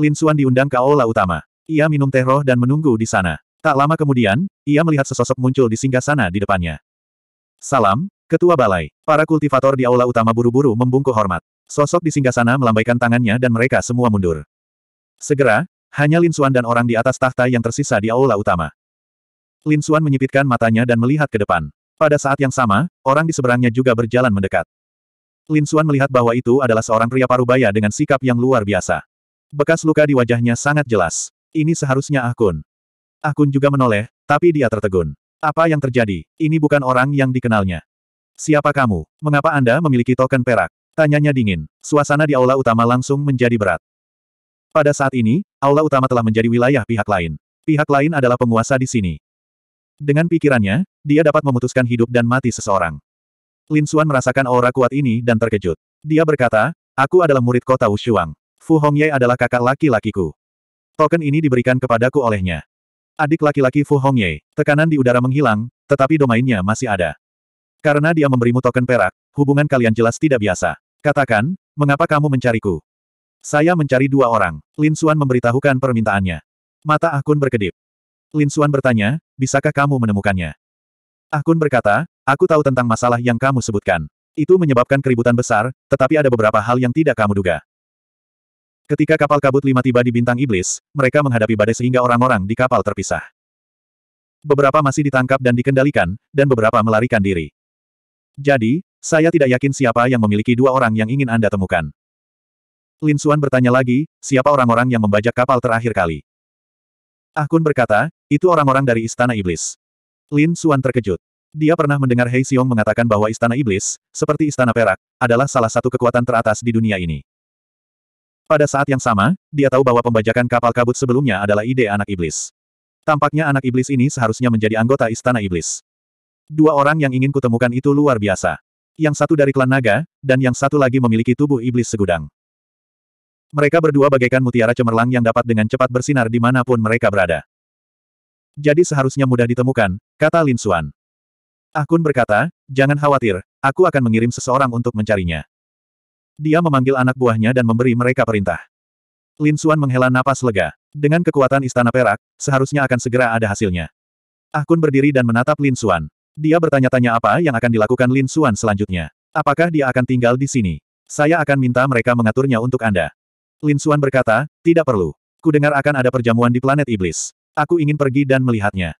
Lin Suan diundang ke aula utama. Ia minum teh roh dan menunggu di sana. Tak lama kemudian, ia melihat sesosok muncul di singgah sana di depannya. Salam, Ketua Balai. Para kultivator di aula utama buru-buru membungkuk hormat. Sosok di singgah sana melambaikan tangannya dan mereka semua mundur. Segera, hanya Lin Suan dan orang di atas tahta yang tersisa di aula utama. Lin Suan menyipitkan matanya dan melihat ke depan. Pada saat yang sama, orang di seberangnya juga berjalan mendekat. Lin Suan melihat bahwa itu adalah seorang pria parubaya dengan sikap yang luar biasa. Bekas luka di wajahnya sangat jelas. Ini seharusnya Akun. Akun juga menoleh, tapi dia tertegun. Apa yang terjadi? Ini bukan orang yang dikenalnya. Siapa kamu? Mengapa Anda memiliki token perak? Tanyanya dingin. Suasana di aula utama langsung menjadi berat. Pada saat ini, aula utama telah menjadi wilayah pihak lain. Pihak lain adalah penguasa di sini. Dengan pikirannya, dia dapat memutuskan hidup dan mati seseorang. Lin Suan merasakan aura kuat ini dan terkejut. Dia berkata, aku adalah murid kota Wushuang. Fu Hongye adalah kakak laki-lakiku. Token ini diberikan kepadaku olehnya. Adik laki-laki Fu Hongye, tekanan di udara menghilang, tetapi domainnya masih ada. Karena dia memberimu token perak, hubungan kalian jelas tidak biasa. Katakan, mengapa kamu mencariku? Saya mencari dua orang. Lin Xuan memberitahukan permintaannya. Mata Akun berkedip. Lin Xuan bertanya, bisakah kamu menemukannya? Akun berkata, aku tahu tentang masalah yang kamu sebutkan. Itu menyebabkan keributan besar, tetapi ada beberapa hal yang tidak kamu duga. Ketika kapal kabut lima tiba di bintang iblis, mereka menghadapi badai sehingga orang-orang di kapal terpisah. Beberapa masih ditangkap dan dikendalikan, dan beberapa melarikan diri. Jadi, saya tidak yakin siapa yang memiliki dua orang yang ingin Anda temukan. Lin Xuan bertanya lagi, siapa orang-orang yang membajak kapal terakhir kali? Ah Kun berkata, itu orang-orang dari Istana Iblis. Lin Xuan terkejut. Dia pernah mendengar Hei Xiong mengatakan bahwa Istana Iblis, seperti Istana Perak, adalah salah satu kekuatan teratas di dunia ini. Pada saat yang sama, dia tahu bahwa pembajakan kapal kabut sebelumnya adalah ide anak iblis. Tampaknya anak iblis ini seharusnya menjadi anggota istana iblis. Dua orang yang ingin kutemukan itu luar biasa. Yang satu dari klan naga, dan yang satu lagi memiliki tubuh iblis segudang. Mereka berdua bagaikan mutiara cemerlang yang dapat dengan cepat bersinar di manapun mereka berada. Jadi seharusnya mudah ditemukan, kata Lin Xuan. Akun berkata, jangan khawatir, aku akan mengirim seseorang untuk mencarinya. Dia memanggil anak buahnya dan memberi mereka perintah. Lin Xuan menghela napas lega. Dengan kekuatan istana perak, seharusnya akan segera ada hasilnya. Ah Kun berdiri dan menatap Lin Xuan. Dia bertanya-tanya apa yang akan dilakukan Lin Xuan selanjutnya. Apakah dia akan tinggal di sini? Saya akan minta mereka mengaturnya untuk Anda. Lin Xuan berkata, tidak perlu. Kudengar akan ada perjamuan di planet iblis. Aku ingin pergi dan melihatnya.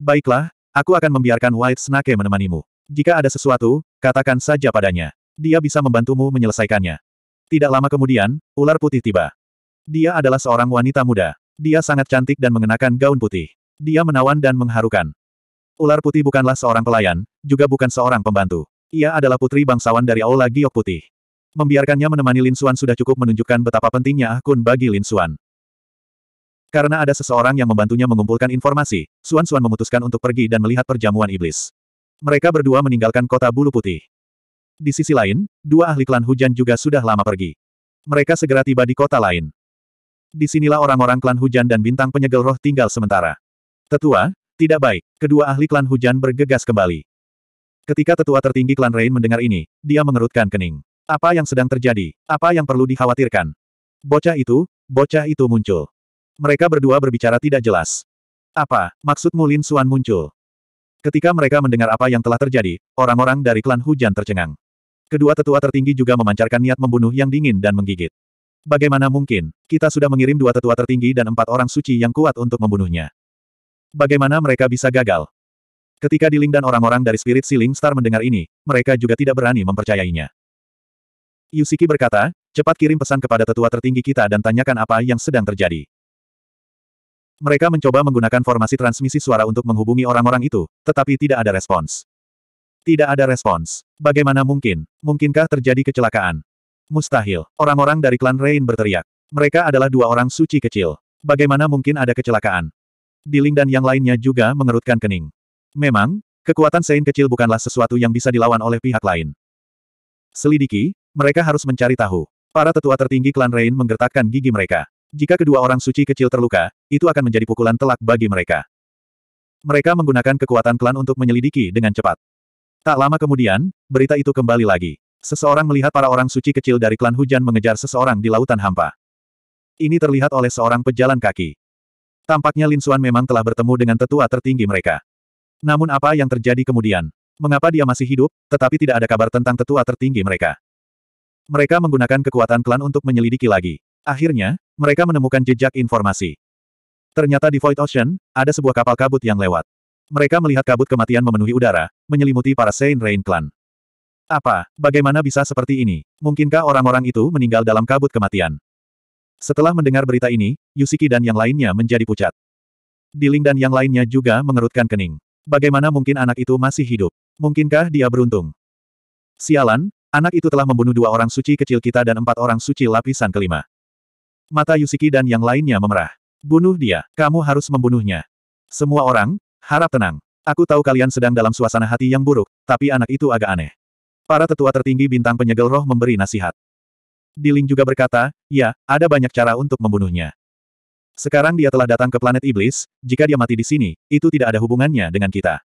Baiklah, aku akan membiarkan White Snake menemanimu. Jika ada sesuatu, katakan saja padanya. Dia bisa membantumu menyelesaikannya. Tidak lama kemudian, ular putih tiba. Dia adalah seorang wanita muda. Dia sangat cantik dan mengenakan gaun putih. Dia menawan dan mengharukan. Ular putih bukanlah seorang pelayan, juga bukan seorang pembantu. Ia adalah putri bangsawan dari Aula Giok Putih. Membiarkannya menemani Lin Xuan sudah cukup menunjukkan betapa pentingnya akun bagi Lin Xuan. Karena ada seseorang yang membantunya mengumpulkan informasi, Xuan Xuan memutuskan untuk pergi dan melihat perjamuan iblis. Mereka berdua meninggalkan kota bulu putih. Di sisi lain, dua ahli klan hujan juga sudah lama pergi. Mereka segera tiba di kota lain. Di sinilah orang-orang klan hujan dan bintang penyegel roh tinggal sementara. Tetua, tidak baik, kedua ahli klan hujan bergegas kembali. Ketika tetua tertinggi klan Rain mendengar ini, dia mengerutkan kening. Apa yang sedang terjadi? Apa yang perlu dikhawatirkan? Bocah itu, bocah itu muncul. Mereka berdua berbicara tidak jelas. Apa, maksudmu Lin Suan muncul? Ketika mereka mendengar apa yang telah terjadi, orang-orang dari klan hujan tercengang. Kedua tetua tertinggi juga memancarkan niat membunuh yang dingin dan menggigit. Bagaimana mungkin, kita sudah mengirim dua tetua tertinggi dan empat orang suci yang kuat untuk membunuhnya. Bagaimana mereka bisa gagal? Ketika Diling dan orang-orang dari Spirit Ceiling Star mendengar ini, mereka juga tidak berani mempercayainya. Yusiki berkata, cepat kirim pesan kepada tetua tertinggi kita dan tanyakan apa yang sedang terjadi. Mereka mencoba menggunakan formasi transmisi suara untuk menghubungi orang-orang itu, tetapi tidak ada respons. Tidak ada respons. Bagaimana mungkin? Mungkinkah terjadi kecelakaan? Mustahil. Orang-orang dari klan Rain berteriak. Mereka adalah dua orang suci kecil. Bagaimana mungkin ada kecelakaan? Diling dan yang lainnya juga mengerutkan kening. Memang, kekuatan Sein kecil bukanlah sesuatu yang bisa dilawan oleh pihak lain. Selidiki, mereka harus mencari tahu. Para tetua tertinggi klan Rain menggertakkan gigi mereka. Jika kedua orang suci kecil terluka, itu akan menjadi pukulan telak bagi mereka. Mereka menggunakan kekuatan klan untuk menyelidiki dengan cepat. Tak lama kemudian, berita itu kembali lagi. Seseorang melihat para orang suci kecil dari klan hujan mengejar seseorang di lautan hampa. Ini terlihat oleh seorang pejalan kaki. Tampaknya Lin Xuan memang telah bertemu dengan tetua tertinggi mereka. Namun apa yang terjadi kemudian? Mengapa dia masih hidup, tetapi tidak ada kabar tentang tetua tertinggi mereka? Mereka menggunakan kekuatan klan untuk menyelidiki lagi. Akhirnya, mereka menemukan jejak informasi. Ternyata di Void Ocean, ada sebuah kapal kabut yang lewat. Mereka melihat kabut kematian memenuhi udara, menyelimuti para Saint Rain Clan. Apa, bagaimana bisa seperti ini? Mungkinkah orang-orang itu meninggal dalam kabut kematian? Setelah mendengar berita ini, Yusiki dan yang lainnya menjadi pucat. Diling dan yang lainnya juga mengerutkan kening. Bagaimana mungkin anak itu masih hidup? Mungkinkah dia beruntung? Sialan, anak itu telah membunuh dua orang suci kecil kita dan empat orang suci lapisan kelima. Mata Yusiki dan yang lainnya memerah. Bunuh dia, kamu harus membunuhnya. Semua orang, Harap tenang. Aku tahu kalian sedang dalam suasana hati yang buruk, tapi anak itu agak aneh. Para tetua tertinggi bintang penyegel roh memberi nasihat. Diling juga berkata, ya, ada banyak cara untuk membunuhnya. Sekarang dia telah datang ke planet iblis, jika dia mati di sini, itu tidak ada hubungannya dengan kita.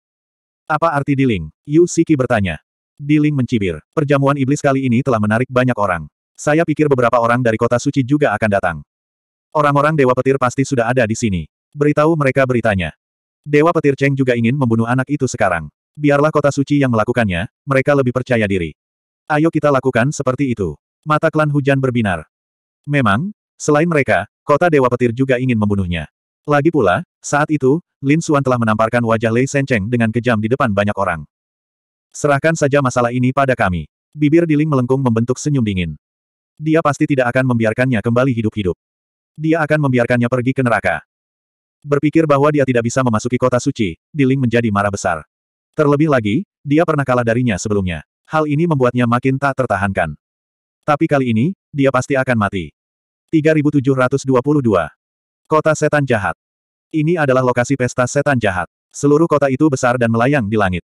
Apa arti Diling? Yu Siki bertanya. Diling mencibir, perjamuan iblis kali ini telah menarik banyak orang. Saya pikir beberapa orang dari kota suci juga akan datang. Orang-orang Dewa Petir pasti sudah ada di sini. Beritahu mereka beritanya. Dewa Petir Cheng juga ingin membunuh anak itu sekarang. Biarlah kota suci yang melakukannya, mereka lebih percaya diri. Ayo kita lakukan seperti itu. Mata klan hujan berbinar. Memang, selain mereka, kota Dewa Petir juga ingin membunuhnya. Lagi pula, saat itu, Lin Xuan telah menamparkan wajah Lei Sencheng dengan kejam di depan banyak orang. Serahkan saja masalah ini pada kami. Bibir Diling melengkung membentuk senyum dingin. Dia pasti tidak akan membiarkannya kembali hidup-hidup. Dia akan membiarkannya pergi ke neraka. Berpikir bahwa dia tidak bisa memasuki kota suci, Diling menjadi marah besar. Terlebih lagi, dia pernah kalah darinya sebelumnya. Hal ini membuatnya makin tak tertahankan. Tapi kali ini, dia pasti akan mati. 3722. Kota Setan Jahat. Ini adalah lokasi pesta setan jahat. Seluruh kota itu besar dan melayang di langit.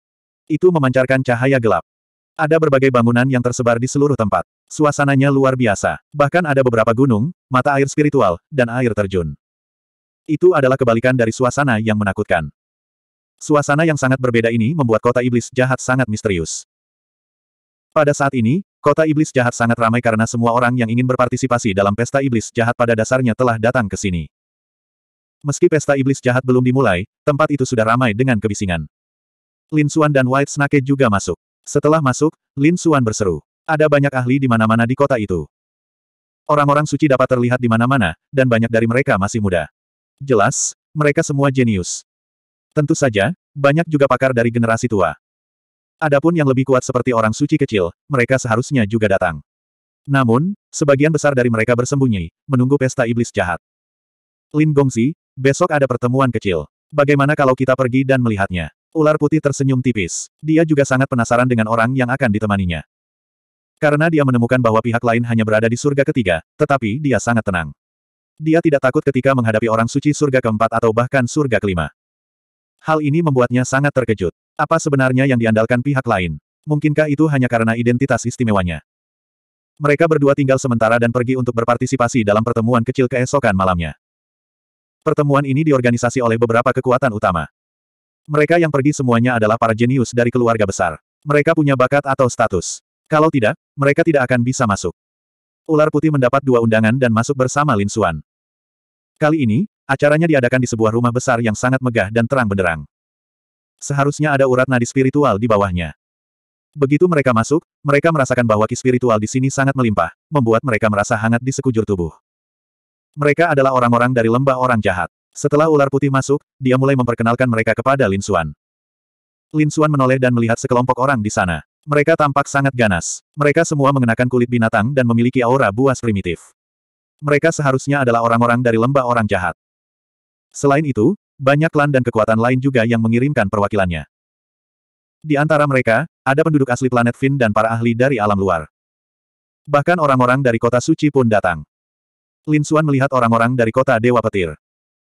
Itu memancarkan cahaya gelap. Ada berbagai bangunan yang tersebar di seluruh tempat. Suasananya luar biasa. Bahkan ada beberapa gunung, mata air spiritual, dan air terjun. Itu adalah kebalikan dari suasana yang menakutkan. Suasana yang sangat berbeda ini membuat kota iblis jahat sangat misterius. Pada saat ini, kota iblis jahat sangat ramai karena semua orang yang ingin berpartisipasi dalam pesta iblis jahat pada dasarnya telah datang ke sini. Meski pesta iblis jahat belum dimulai, tempat itu sudah ramai dengan kebisingan. Lin Xuan dan White Snake juga masuk. Setelah masuk, Lin Xuan berseru. Ada banyak ahli di mana-mana di kota itu. Orang-orang suci dapat terlihat di mana-mana, dan banyak dari mereka masih muda. Jelas, mereka semua jenius. Tentu saja, banyak juga pakar dari generasi tua. Adapun yang lebih kuat seperti orang suci kecil, mereka seharusnya juga datang. Namun, sebagian besar dari mereka bersembunyi, menunggu pesta iblis jahat. Lin Gongzi, besok ada pertemuan kecil. Bagaimana kalau kita pergi dan melihatnya? Ular putih tersenyum tipis. Dia juga sangat penasaran dengan orang yang akan ditemaninya. Karena dia menemukan bahwa pihak lain hanya berada di surga ketiga, tetapi dia sangat tenang. Dia tidak takut ketika menghadapi orang suci surga keempat atau bahkan surga kelima. Hal ini membuatnya sangat terkejut. Apa sebenarnya yang diandalkan pihak lain? Mungkinkah itu hanya karena identitas istimewanya? Mereka berdua tinggal sementara dan pergi untuk berpartisipasi dalam pertemuan kecil keesokan malamnya. Pertemuan ini diorganisasi oleh beberapa kekuatan utama. Mereka yang pergi semuanya adalah para jenius dari keluarga besar. Mereka punya bakat atau status. Kalau tidak, mereka tidak akan bisa masuk. Ular putih mendapat dua undangan dan masuk bersama Lin Suan. Kali ini, acaranya diadakan di sebuah rumah besar yang sangat megah dan terang benderang. Seharusnya ada urat nadi spiritual di bawahnya. Begitu mereka masuk, mereka merasakan bahwa ki spiritual di sini sangat melimpah, membuat mereka merasa hangat di sekujur tubuh. Mereka adalah orang-orang dari lembah orang jahat. Setelah ular putih masuk, dia mulai memperkenalkan mereka kepada Lin Xuan. Lin Xuan menoleh dan melihat sekelompok orang di sana. Mereka tampak sangat ganas. Mereka semua mengenakan kulit binatang dan memiliki aura buas primitif. Mereka seharusnya adalah orang-orang dari lembah orang jahat. Selain itu, banyak klan dan kekuatan lain juga yang mengirimkan perwakilannya. Di antara mereka, ada penduduk asli planet Finn dan para ahli dari alam luar. Bahkan orang-orang dari kota suci pun datang. Lin Suan melihat orang-orang dari kota Dewa Petir.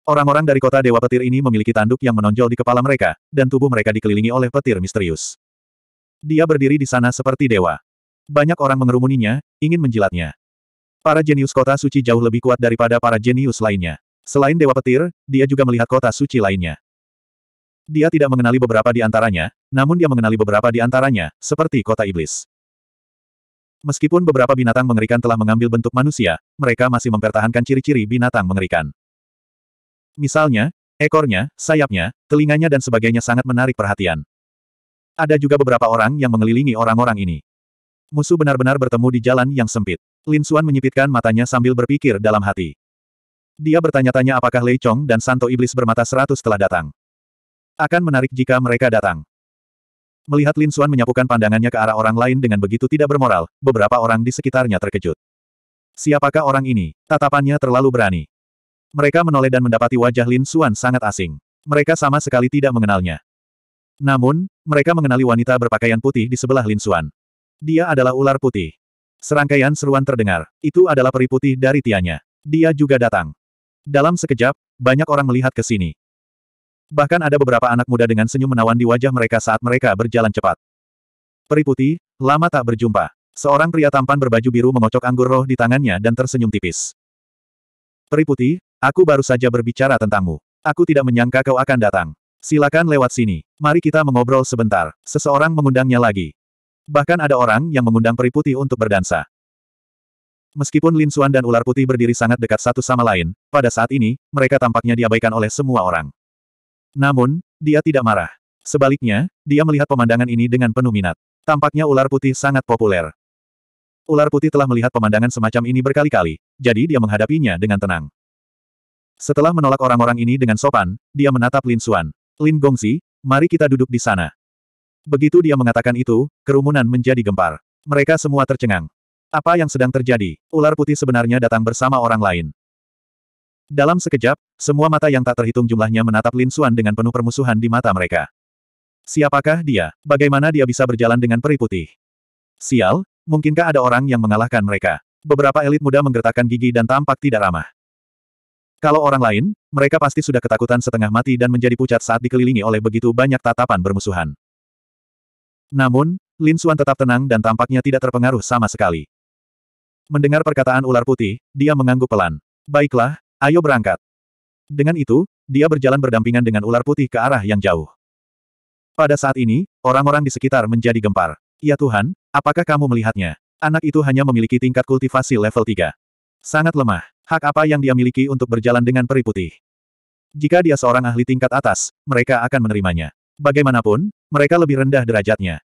Orang-orang dari kota Dewa Petir ini memiliki tanduk yang menonjol di kepala mereka, dan tubuh mereka dikelilingi oleh petir misterius. Dia berdiri di sana seperti dewa. Banyak orang mengerumuninya, ingin menjilatnya. Para jenius kota suci jauh lebih kuat daripada para jenius lainnya. Selain Dewa Petir, dia juga melihat kota suci lainnya. Dia tidak mengenali beberapa di antaranya, namun dia mengenali beberapa di antaranya, seperti kota iblis. Meskipun beberapa binatang mengerikan telah mengambil bentuk manusia, mereka masih mempertahankan ciri-ciri binatang mengerikan. Misalnya, ekornya, sayapnya, telinganya dan sebagainya sangat menarik perhatian. Ada juga beberapa orang yang mengelilingi orang-orang ini. Musuh benar-benar bertemu di jalan yang sempit. Lin Suan menyipitkan matanya sambil berpikir dalam hati. Dia bertanya-tanya apakah Lei Chong dan Santo Iblis bermata seratus telah datang. Akan menarik jika mereka datang. Melihat Lin Suan menyapukan pandangannya ke arah orang lain dengan begitu tidak bermoral, beberapa orang di sekitarnya terkejut. Siapakah orang ini? Tatapannya terlalu berani. Mereka menoleh dan mendapati wajah Lin Suan sangat asing. Mereka sama sekali tidak mengenalnya. Namun, mereka mengenali wanita berpakaian putih di sebelah Lin Suan. Dia adalah ular putih. Serangkaian seruan terdengar. Itu adalah peri putih dari Tianya. Dia juga datang. Dalam sekejap, banyak orang melihat ke sini. Bahkan ada beberapa anak muda dengan senyum menawan di wajah mereka saat mereka berjalan cepat. Peri putih, lama tak berjumpa. Seorang pria tampan berbaju biru mengocok anggur roh di tangannya dan tersenyum tipis. Peri putih, aku baru saja berbicara tentangmu. Aku tidak menyangka kau akan datang. Silakan lewat sini. Mari kita mengobrol sebentar. Seseorang mengundangnya lagi. Bahkan ada orang yang mengundang peri putih untuk berdansa. Meskipun Lin Xuan dan ular putih berdiri sangat dekat satu sama lain, pada saat ini, mereka tampaknya diabaikan oleh semua orang. Namun, dia tidak marah. Sebaliknya, dia melihat pemandangan ini dengan penuh minat. Tampaknya ular putih sangat populer. Ular putih telah melihat pemandangan semacam ini berkali-kali, jadi dia menghadapinya dengan tenang. Setelah menolak orang-orang ini dengan sopan, dia menatap Lin Xuan. Lin Gongzi, mari kita duduk di sana. Begitu dia mengatakan itu, kerumunan menjadi gempar. Mereka semua tercengang. Apa yang sedang terjadi? Ular putih sebenarnya datang bersama orang lain. Dalam sekejap, semua mata yang tak terhitung jumlahnya menatap Lin Suan dengan penuh permusuhan di mata mereka. Siapakah dia? Bagaimana dia bisa berjalan dengan peri putih? Sial, mungkinkah ada orang yang mengalahkan mereka? Beberapa elit muda menggertakkan gigi dan tampak tidak ramah. Kalau orang lain, mereka pasti sudah ketakutan setengah mati dan menjadi pucat saat dikelilingi oleh begitu banyak tatapan bermusuhan. Namun, Lin Xuan tetap tenang dan tampaknya tidak terpengaruh sama sekali. Mendengar perkataan ular putih, dia mengangguk pelan. Baiklah, ayo berangkat. Dengan itu, dia berjalan berdampingan dengan ular putih ke arah yang jauh. Pada saat ini, orang-orang di sekitar menjadi gempar. Ya Tuhan, apakah kamu melihatnya? Anak itu hanya memiliki tingkat kultivasi level 3. Sangat lemah. Hak apa yang dia miliki untuk berjalan dengan peri putih? Jika dia seorang ahli tingkat atas, mereka akan menerimanya. Bagaimanapun, mereka lebih rendah derajatnya.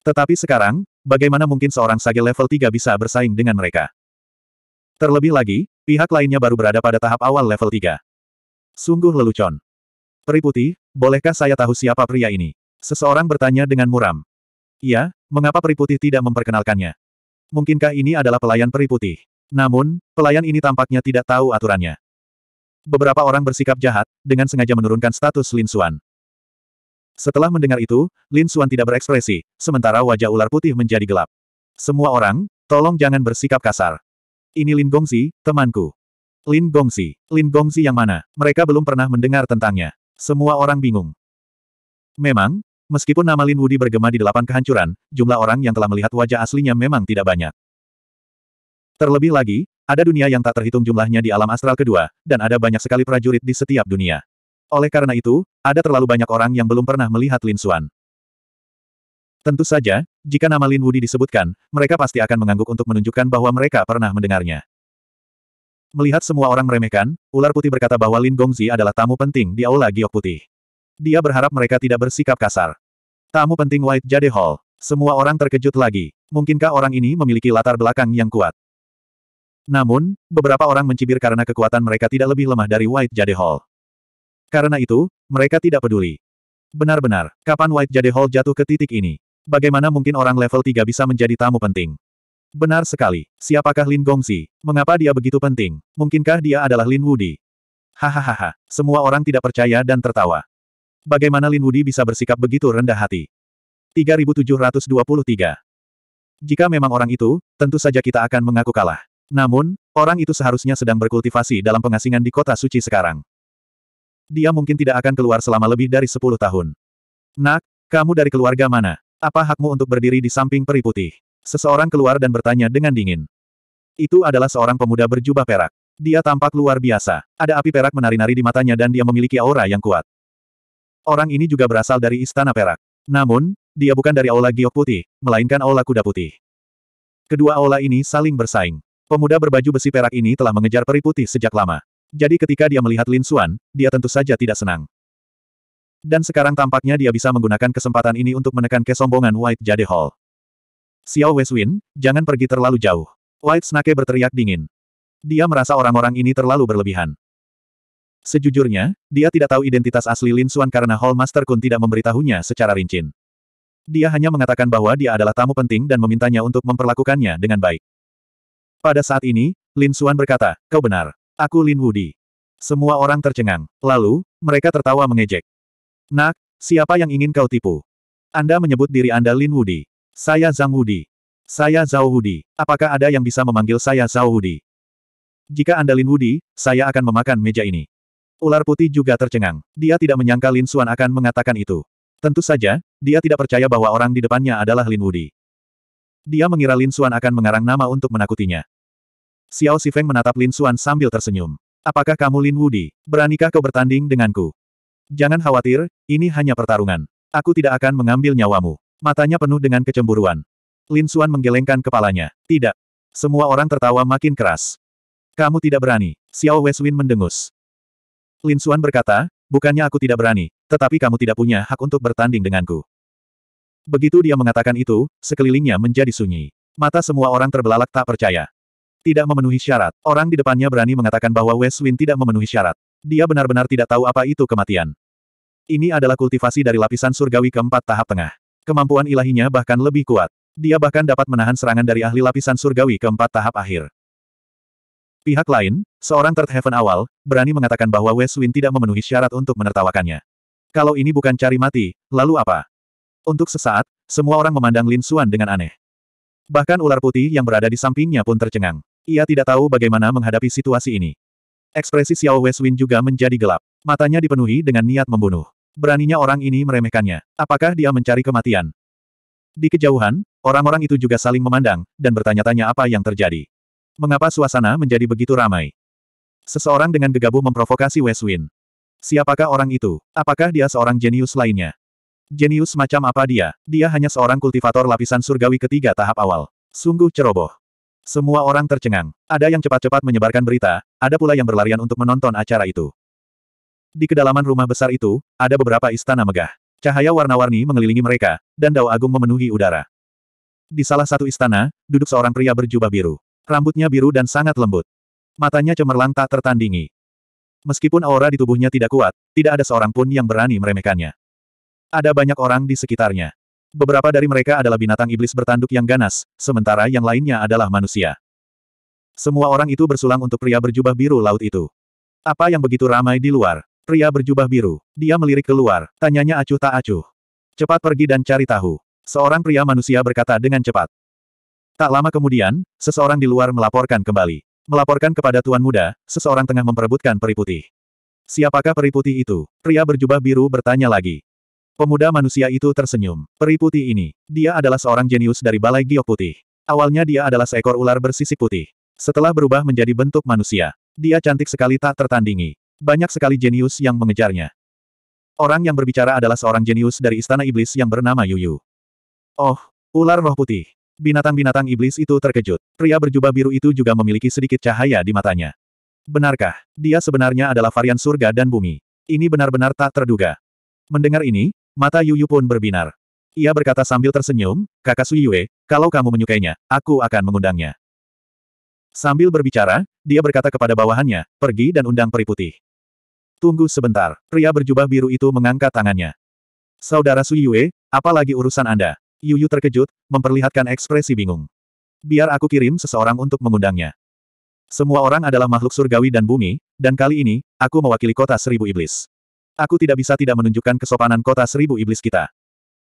Tetapi sekarang, bagaimana mungkin seorang sage level 3 bisa bersaing dengan mereka? Terlebih lagi, pihak lainnya baru berada pada tahap awal level 3. Sungguh lelucon. Peri Putih, bolehkah saya tahu siapa pria ini? Seseorang bertanya dengan muram. Iya, mengapa Peri Putih tidak memperkenalkannya? Mungkinkah ini adalah pelayan Peri Putih? Namun, pelayan ini tampaknya tidak tahu aturannya. Beberapa orang bersikap jahat, dengan sengaja menurunkan status Lin Suan. Setelah mendengar itu, Lin Xuan tidak berekspresi, sementara wajah ular putih menjadi gelap. Semua orang, tolong jangan bersikap kasar. Ini Lin Gongzi, temanku. Lin Gongzi, Lin Gongzi yang mana? Mereka belum pernah mendengar tentangnya. Semua orang bingung. Memang, meskipun nama Lin Wudi bergema di delapan kehancuran, jumlah orang yang telah melihat wajah aslinya memang tidak banyak. Terlebih lagi, ada dunia yang tak terhitung jumlahnya di alam astral kedua, dan ada banyak sekali prajurit di setiap dunia. Oleh karena itu, ada terlalu banyak orang yang belum pernah melihat Lin Xuan. Tentu saja, jika nama Lin Wudi disebutkan, mereka pasti akan mengangguk untuk menunjukkan bahwa mereka pernah mendengarnya. Melihat semua orang meremehkan, ular putih berkata bahwa Lin Gongzi adalah tamu penting di Aula Giok Putih. Dia berharap mereka tidak bersikap kasar. Tamu penting White Jade Hall. Semua orang terkejut lagi. Mungkinkah orang ini memiliki latar belakang yang kuat? Namun, beberapa orang mencibir karena kekuatan mereka tidak lebih lemah dari White Jade Hall. Karena itu, mereka tidak peduli. Benar-benar, kapan White Jade Hall jatuh ke titik ini? Bagaimana mungkin orang level 3 bisa menjadi tamu penting? Benar sekali. Siapakah Lin Gongsi? Mengapa dia begitu penting? Mungkinkah dia adalah Lin Wudi? Hahaha, semua orang tidak percaya dan tertawa. Bagaimana Lin Wudi bisa bersikap begitu rendah hati? 3723. Jika memang orang itu, tentu saja kita akan mengaku kalah. Namun, orang itu seharusnya sedang berkultivasi dalam pengasingan di kota suci sekarang. Dia mungkin tidak akan keluar selama lebih dari sepuluh tahun. Nak, kamu dari keluarga mana? Apa hakmu untuk berdiri di samping peri putih? Seseorang keluar dan bertanya dengan dingin. Itu adalah seorang pemuda berjubah perak. Dia tampak luar biasa. Ada api perak menari-nari di matanya dan dia memiliki aura yang kuat. Orang ini juga berasal dari Istana Perak. Namun, dia bukan dari Aula Giok Putih, melainkan Aula Kuda Putih. Kedua aula ini saling bersaing. Pemuda berbaju besi perak ini telah mengejar peri putih sejak lama. Jadi ketika dia melihat Lin Xuan, dia tentu saja tidak senang. Dan sekarang tampaknya dia bisa menggunakan kesempatan ini untuk menekan kesombongan White Jade Hall. Xiao Weswin, jangan pergi terlalu jauh. White Snake berteriak dingin. Dia merasa orang-orang ini terlalu berlebihan. Sejujurnya, dia tidak tahu identitas asli Lin Xuan karena Hall Master Kun tidak memberitahunya secara rinci. Dia hanya mengatakan bahwa dia adalah tamu penting dan memintanya untuk memperlakukannya dengan baik. Pada saat ini, Lin Xuan berkata, kau benar. Aku Lin Wudi. Semua orang tercengang. Lalu, mereka tertawa mengejek. Nak, siapa yang ingin kau tipu? Anda menyebut diri Anda Lin Wudi. Saya Zhang Wudi. Saya Zhao Wudi. Apakah ada yang bisa memanggil saya Zhao Wudi? Jika Anda Lin Wudi, saya akan memakan meja ini. Ular putih juga tercengang. Dia tidak menyangka Lin Xuan akan mengatakan itu. Tentu saja, dia tidak percaya bahwa orang di depannya adalah Lin Wudi. Dia mengira Lin Xuan akan mengarang nama untuk menakutinya. Xiao Sifeng menatap Lin Xuan sambil tersenyum. Apakah kamu Lin Wudi? Beranikah kau bertanding denganku? Jangan khawatir, ini hanya pertarungan. Aku tidak akan mengambil nyawamu. Matanya penuh dengan kecemburuan. Lin Xuan menggelengkan kepalanya. Tidak. Semua orang tertawa makin keras. Kamu tidak berani. Xiao Weswin mendengus. Lin Xuan berkata, bukannya aku tidak berani, tetapi kamu tidak punya hak untuk bertanding denganku. Begitu dia mengatakan itu, sekelilingnya menjadi sunyi. Mata semua orang terbelalak tak percaya. Tidak memenuhi syarat. Orang di depannya berani mengatakan bahwa West Wind tidak memenuhi syarat. Dia benar-benar tidak tahu apa itu kematian. Ini adalah kultivasi dari lapisan surgawi keempat tahap tengah. Kemampuan ilahinya bahkan lebih kuat. Dia bahkan dapat menahan serangan dari ahli lapisan surgawi keempat tahap akhir. Pihak lain, seorang Third Heaven awal, berani mengatakan bahwa West Wind tidak memenuhi syarat untuk menertawakannya. Kalau ini bukan cari mati, lalu apa? Untuk sesaat, semua orang memandang Lin Suan dengan aneh. Bahkan ular putih yang berada di sampingnya pun tercengang. Ia tidak tahu bagaimana menghadapi situasi ini. Ekspresi Xiao Wei juga menjadi gelap. Matanya dipenuhi dengan niat membunuh. Beraninya orang ini meremehkannya. Apakah dia mencari kematian? Di kejauhan, orang-orang itu juga saling memandang, dan bertanya-tanya apa yang terjadi. Mengapa suasana menjadi begitu ramai? Seseorang dengan gegabah memprovokasi Weswin. Siapakah orang itu? Apakah dia seorang jenius lainnya? Jenius macam apa dia? Dia hanya seorang kultivator lapisan surgawi ketiga tahap awal. Sungguh ceroboh. Semua orang tercengang. Ada yang cepat-cepat menyebarkan berita, ada pula yang berlarian untuk menonton acara itu. Di kedalaman rumah besar itu, ada beberapa istana megah. Cahaya warna-warni mengelilingi mereka, dan dao agung memenuhi udara. Di salah satu istana, duduk seorang pria berjubah biru. Rambutnya biru dan sangat lembut. Matanya cemerlang tak tertandingi. Meskipun aura di tubuhnya tidak kuat, tidak ada seorang pun yang berani meremehkannya. Ada banyak orang di sekitarnya. Beberapa dari mereka adalah binatang iblis bertanduk yang ganas, sementara yang lainnya adalah manusia. Semua orang itu bersulang untuk pria berjubah biru laut itu. Apa yang begitu ramai di luar? Pria berjubah biru. Dia melirik keluar, tanyanya acuh tak acuh. Cepat pergi dan cari tahu. Seorang pria manusia berkata dengan cepat. Tak lama kemudian, seseorang di luar melaporkan kembali. Melaporkan kepada Tuan Muda, seseorang tengah memperebutkan peri putih. Siapakah peri putih itu? Pria berjubah biru bertanya lagi. Pemuda manusia itu tersenyum. Peri putih ini. Dia adalah seorang jenius dari Balai Giok Putih. Awalnya dia adalah seekor ular bersisik putih. Setelah berubah menjadi bentuk manusia, dia cantik sekali tak tertandingi. Banyak sekali jenius yang mengejarnya. Orang yang berbicara adalah seorang jenius dari Istana Iblis yang bernama Yuyu. Oh, ular roh putih. Binatang-binatang iblis itu terkejut. Pria berjubah biru itu juga memiliki sedikit cahaya di matanya. Benarkah, dia sebenarnya adalah varian surga dan bumi? Ini benar-benar tak terduga. Mendengar ini, Mata Yuyu pun berbinar. Ia berkata sambil tersenyum, kakak Suyue, kalau kamu menyukainya, aku akan mengundangnya. Sambil berbicara, dia berkata kepada bawahannya, pergi dan undang peri putih. Tunggu sebentar, pria berjubah biru itu mengangkat tangannya. Saudara Suyue, lagi urusan Anda? Yuyu terkejut, memperlihatkan ekspresi bingung. Biar aku kirim seseorang untuk mengundangnya. Semua orang adalah makhluk surgawi dan bumi, dan kali ini, aku mewakili kota seribu iblis. Aku tidak bisa tidak menunjukkan kesopanan kota seribu iblis kita.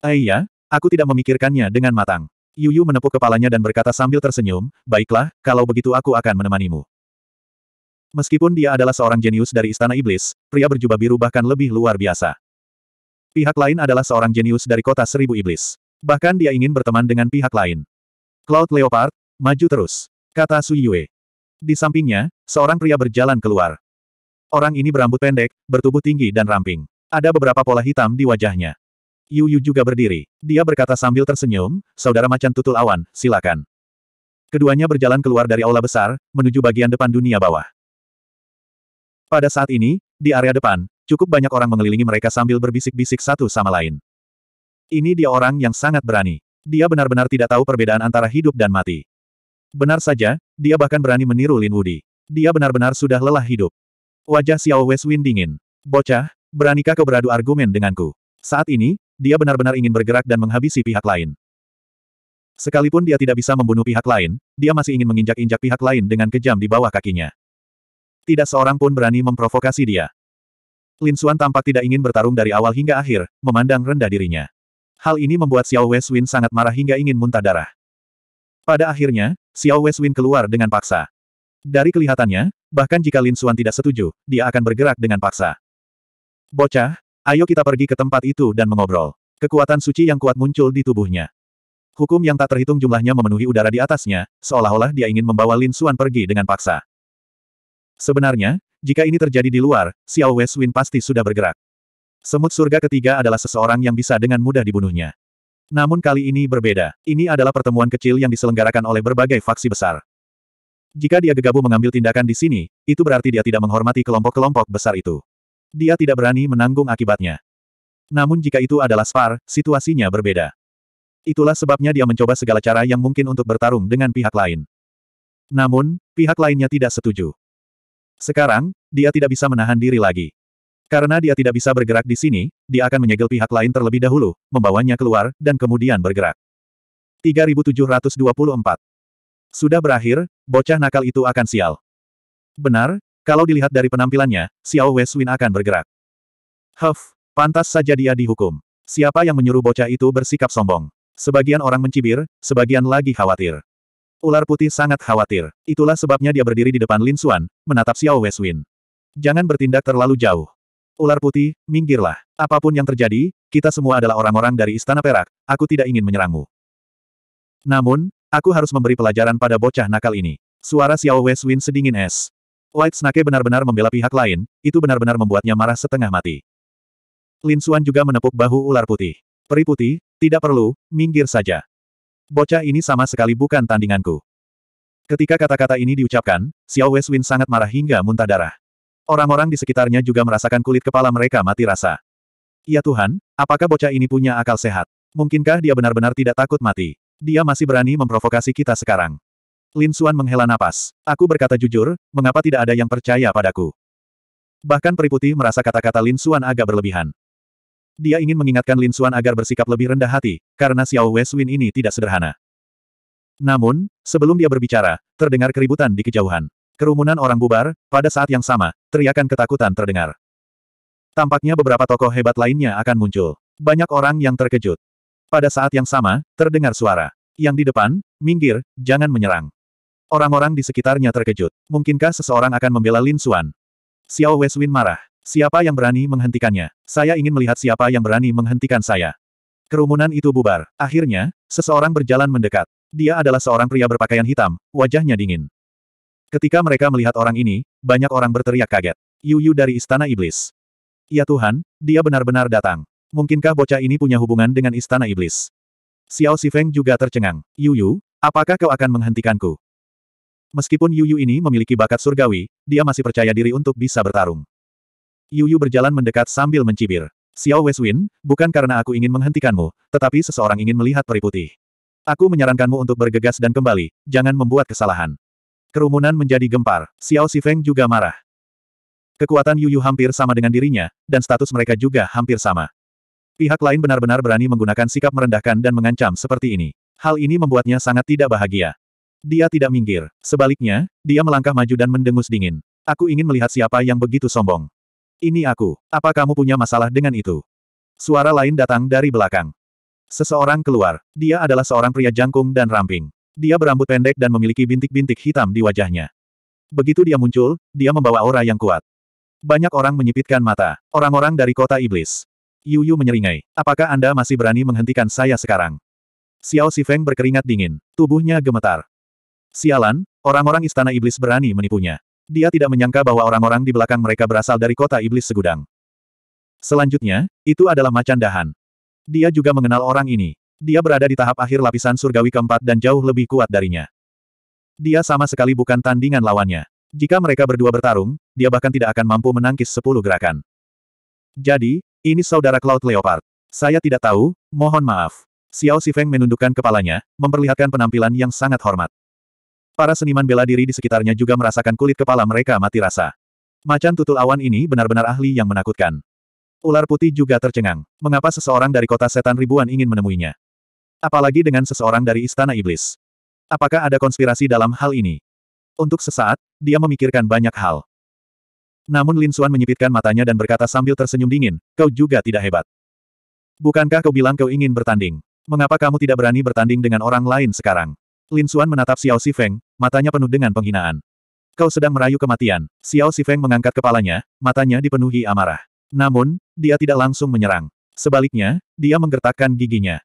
Aiyah, eh, aku tidak memikirkannya dengan matang. Yuyu menepuk kepalanya dan berkata sambil tersenyum, baiklah, kalau begitu aku akan menemanimu. Meskipun dia adalah seorang jenius dari Istana Iblis, pria berjubah biru bahkan lebih luar biasa. Pihak lain adalah seorang jenius dari kota seribu iblis. Bahkan dia ingin berteman dengan pihak lain. Cloud Leopard, maju terus, kata Su Yue. Di sampingnya, seorang pria berjalan keluar. Orang ini berambut pendek, bertubuh tinggi dan ramping. Ada beberapa pola hitam di wajahnya. Yu Yu juga berdiri. Dia berkata sambil tersenyum, Saudara Macan Tutul Awan, silakan. Keduanya berjalan keluar dari aula besar, menuju bagian depan dunia bawah. Pada saat ini, di area depan, cukup banyak orang mengelilingi mereka sambil berbisik-bisik satu sama lain. Ini dia orang yang sangat berani. Dia benar-benar tidak tahu perbedaan antara hidup dan mati. Benar saja, dia bahkan berani meniru Lin Wudi. Dia benar-benar sudah lelah hidup. Wajah Xiao Weswin dingin. Bocah, beranikah kau beradu argumen denganku? Saat ini, dia benar-benar ingin bergerak dan menghabisi pihak lain. Sekalipun dia tidak bisa membunuh pihak lain, dia masih ingin menginjak-injak pihak lain dengan kejam di bawah kakinya. Tidak seorang pun berani memprovokasi dia. Lin Xuan tampak tidak ingin bertarung dari awal hingga akhir, memandang rendah dirinya. Hal ini membuat Xiao Weswin sangat marah hingga ingin muntah darah. Pada akhirnya, Xiao Weswin keluar dengan paksa. Dari kelihatannya, Bahkan jika Lin Suan tidak setuju, dia akan bergerak dengan paksa. Bocah, ayo kita pergi ke tempat itu dan mengobrol. Kekuatan suci yang kuat muncul di tubuhnya. Hukum yang tak terhitung jumlahnya memenuhi udara di atasnya, seolah-olah dia ingin membawa Lin Suan pergi dengan paksa. Sebenarnya, jika ini terjadi di luar, Xiao Wei pasti sudah bergerak. Semut surga ketiga adalah seseorang yang bisa dengan mudah dibunuhnya. Namun kali ini berbeda. Ini adalah pertemuan kecil yang diselenggarakan oleh berbagai faksi besar. Jika dia gegabah mengambil tindakan di sini, itu berarti dia tidak menghormati kelompok-kelompok besar itu. Dia tidak berani menanggung akibatnya. Namun jika itu adalah Spar, situasinya berbeda. Itulah sebabnya dia mencoba segala cara yang mungkin untuk bertarung dengan pihak lain. Namun, pihak lainnya tidak setuju. Sekarang, dia tidak bisa menahan diri lagi. Karena dia tidak bisa bergerak di sini, dia akan menyegel pihak lain terlebih dahulu, membawanya keluar, dan kemudian bergerak. 3724 Sudah berakhir, bocah nakal itu akan sial. Benar, kalau dilihat dari penampilannya, Xiao Wei Weswin akan bergerak. Huff, pantas saja dia dihukum. Siapa yang menyuruh bocah itu bersikap sombong? Sebagian orang mencibir, sebagian lagi khawatir. Ular putih sangat khawatir. Itulah sebabnya dia berdiri di depan Lin Xuan, menatap Xiao Weswin. Jangan bertindak terlalu jauh. Ular putih, minggirlah. Apapun yang terjadi, kita semua adalah orang-orang dari Istana Perak, aku tidak ingin menyerangmu. Namun, Aku harus memberi pelajaran pada bocah nakal ini. Suara Xiao Wei Swin sedingin es. White Snake benar-benar membela pihak lain, itu benar-benar membuatnya marah setengah mati. Lin Xuan juga menepuk bahu ular putih. Peri putih, tidak perlu, minggir saja. Bocah ini sama sekali bukan tandinganku. Ketika kata-kata ini diucapkan, Xiao Wei Swin sangat marah hingga muntah darah. Orang-orang di sekitarnya juga merasakan kulit kepala mereka mati rasa. Ya Tuhan, apakah bocah ini punya akal sehat? Mungkinkah dia benar-benar tidak takut mati? Dia masih berani memprovokasi kita sekarang. Lin Xuan menghela napas. Aku berkata jujur, mengapa tidak ada yang percaya padaku? Bahkan Periputi merasa kata-kata Lin Xuan agak berlebihan. Dia ingin mengingatkan Lin Xuan agar bersikap lebih rendah hati, karena Xiao Wei ini tidak sederhana. Namun, sebelum dia berbicara, terdengar keributan di kejauhan. Kerumunan orang bubar, pada saat yang sama, teriakan ketakutan terdengar. Tampaknya beberapa tokoh hebat lainnya akan muncul. Banyak orang yang terkejut. Pada saat yang sama, terdengar suara. Yang di depan, minggir, jangan menyerang. Orang-orang di sekitarnya terkejut. Mungkinkah seseorang akan membela Lin Xuan? Xiao Wei Weswin marah. Siapa yang berani menghentikannya? Saya ingin melihat siapa yang berani menghentikan saya. Kerumunan itu bubar. Akhirnya, seseorang berjalan mendekat. Dia adalah seorang pria berpakaian hitam, wajahnya dingin. Ketika mereka melihat orang ini, banyak orang berteriak kaget. Yu Yu dari Istana Iblis. Ya Tuhan, dia benar-benar datang. Mungkinkah bocah ini punya hubungan dengan Istana Iblis? Xiao Sifeng juga tercengang. Yu Yu, apakah kau akan menghentikanku? Meskipun Yu Yu ini memiliki bakat surgawi, dia masih percaya diri untuk bisa bertarung. Yu Yu berjalan mendekat sambil mencibir. Xiao Weswin, bukan karena aku ingin menghentikanmu, tetapi seseorang ingin melihat peri putih. Aku menyarankanmu untuk bergegas dan kembali, jangan membuat kesalahan. Kerumunan menjadi gempar, Xiao Sifeng juga marah. Kekuatan Yu Yu hampir sama dengan dirinya, dan status mereka juga hampir sama. Pihak lain benar-benar berani menggunakan sikap merendahkan dan mengancam seperti ini. Hal ini membuatnya sangat tidak bahagia. Dia tidak minggir. Sebaliknya, dia melangkah maju dan mendengus dingin. Aku ingin melihat siapa yang begitu sombong. Ini aku. Apa kamu punya masalah dengan itu? Suara lain datang dari belakang. Seseorang keluar. Dia adalah seorang pria jangkung dan ramping. Dia berambut pendek dan memiliki bintik-bintik hitam di wajahnya. Begitu dia muncul, dia membawa aura yang kuat. Banyak orang menyipitkan mata. Orang-orang dari kota iblis. Yuyu menyeringai. Apakah Anda masih berani menghentikan saya sekarang? Xiao Sifeng berkeringat dingin. Tubuhnya gemetar. Sialan, orang-orang istana iblis berani menipunya. Dia tidak menyangka bahwa orang-orang di belakang mereka berasal dari kota iblis segudang. Selanjutnya, itu adalah macan dahan. Dia juga mengenal orang ini. Dia berada di tahap akhir lapisan surgawi keempat dan jauh lebih kuat darinya. Dia sama sekali bukan tandingan lawannya. Jika mereka berdua bertarung, dia bahkan tidak akan mampu menangkis sepuluh gerakan. Jadi, ini saudara Cloud Leopard. Saya tidak tahu, mohon maaf. Xiao Sifeng menundukkan kepalanya, memperlihatkan penampilan yang sangat hormat. Para seniman bela diri di sekitarnya juga merasakan kulit kepala mereka mati rasa. Macan tutul awan ini benar-benar ahli yang menakutkan. Ular putih juga tercengang. Mengapa seseorang dari kota setan ribuan ingin menemuinya? Apalagi dengan seseorang dari istana iblis. Apakah ada konspirasi dalam hal ini? Untuk sesaat, dia memikirkan banyak hal. Namun Lin Suan menyipitkan matanya dan berkata sambil tersenyum dingin, kau juga tidak hebat. Bukankah kau bilang kau ingin bertanding? Mengapa kamu tidak berani bertanding dengan orang lain sekarang? Lin Suan menatap Xiao Sifeng, matanya penuh dengan penghinaan. Kau sedang merayu kematian. Xiao Sifeng mengangkat kepalanya, matanya dipenuhi amarah. Namun, dia tidak langsung menyerang. Sebaliknya, dia menggertakkan giginya.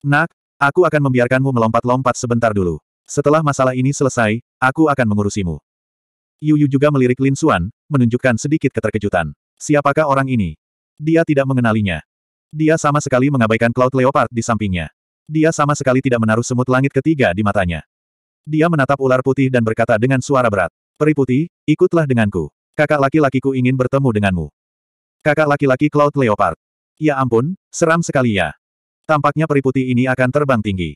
Nak, aku akan membiarkanmu melompat-lompat sebentar dulu. Setelah masalah ini selesai, aku akan mengurusimu. Yu Yu juga melirik Lin Xuan, menunjukkan sedikit keterkejutan. Siapakah orang ini? Dia tidak mengenalinya. Dia sama sekali mengabaikan Cloud Leopard di sampingnya. Dia sama sekali tidak menaruh semut langit ketiga di matanya. Dia menatap ular putih dan berkata dengan suara berat, Peri putih, ikutlah denganku. Kakak laki-lakiku ingin bertemu denganmu. Kakak laki-laki Cloud Leopard. Ya ampun, seram sekali ya. Tampaknya peri putih ini akan terbang tinggi.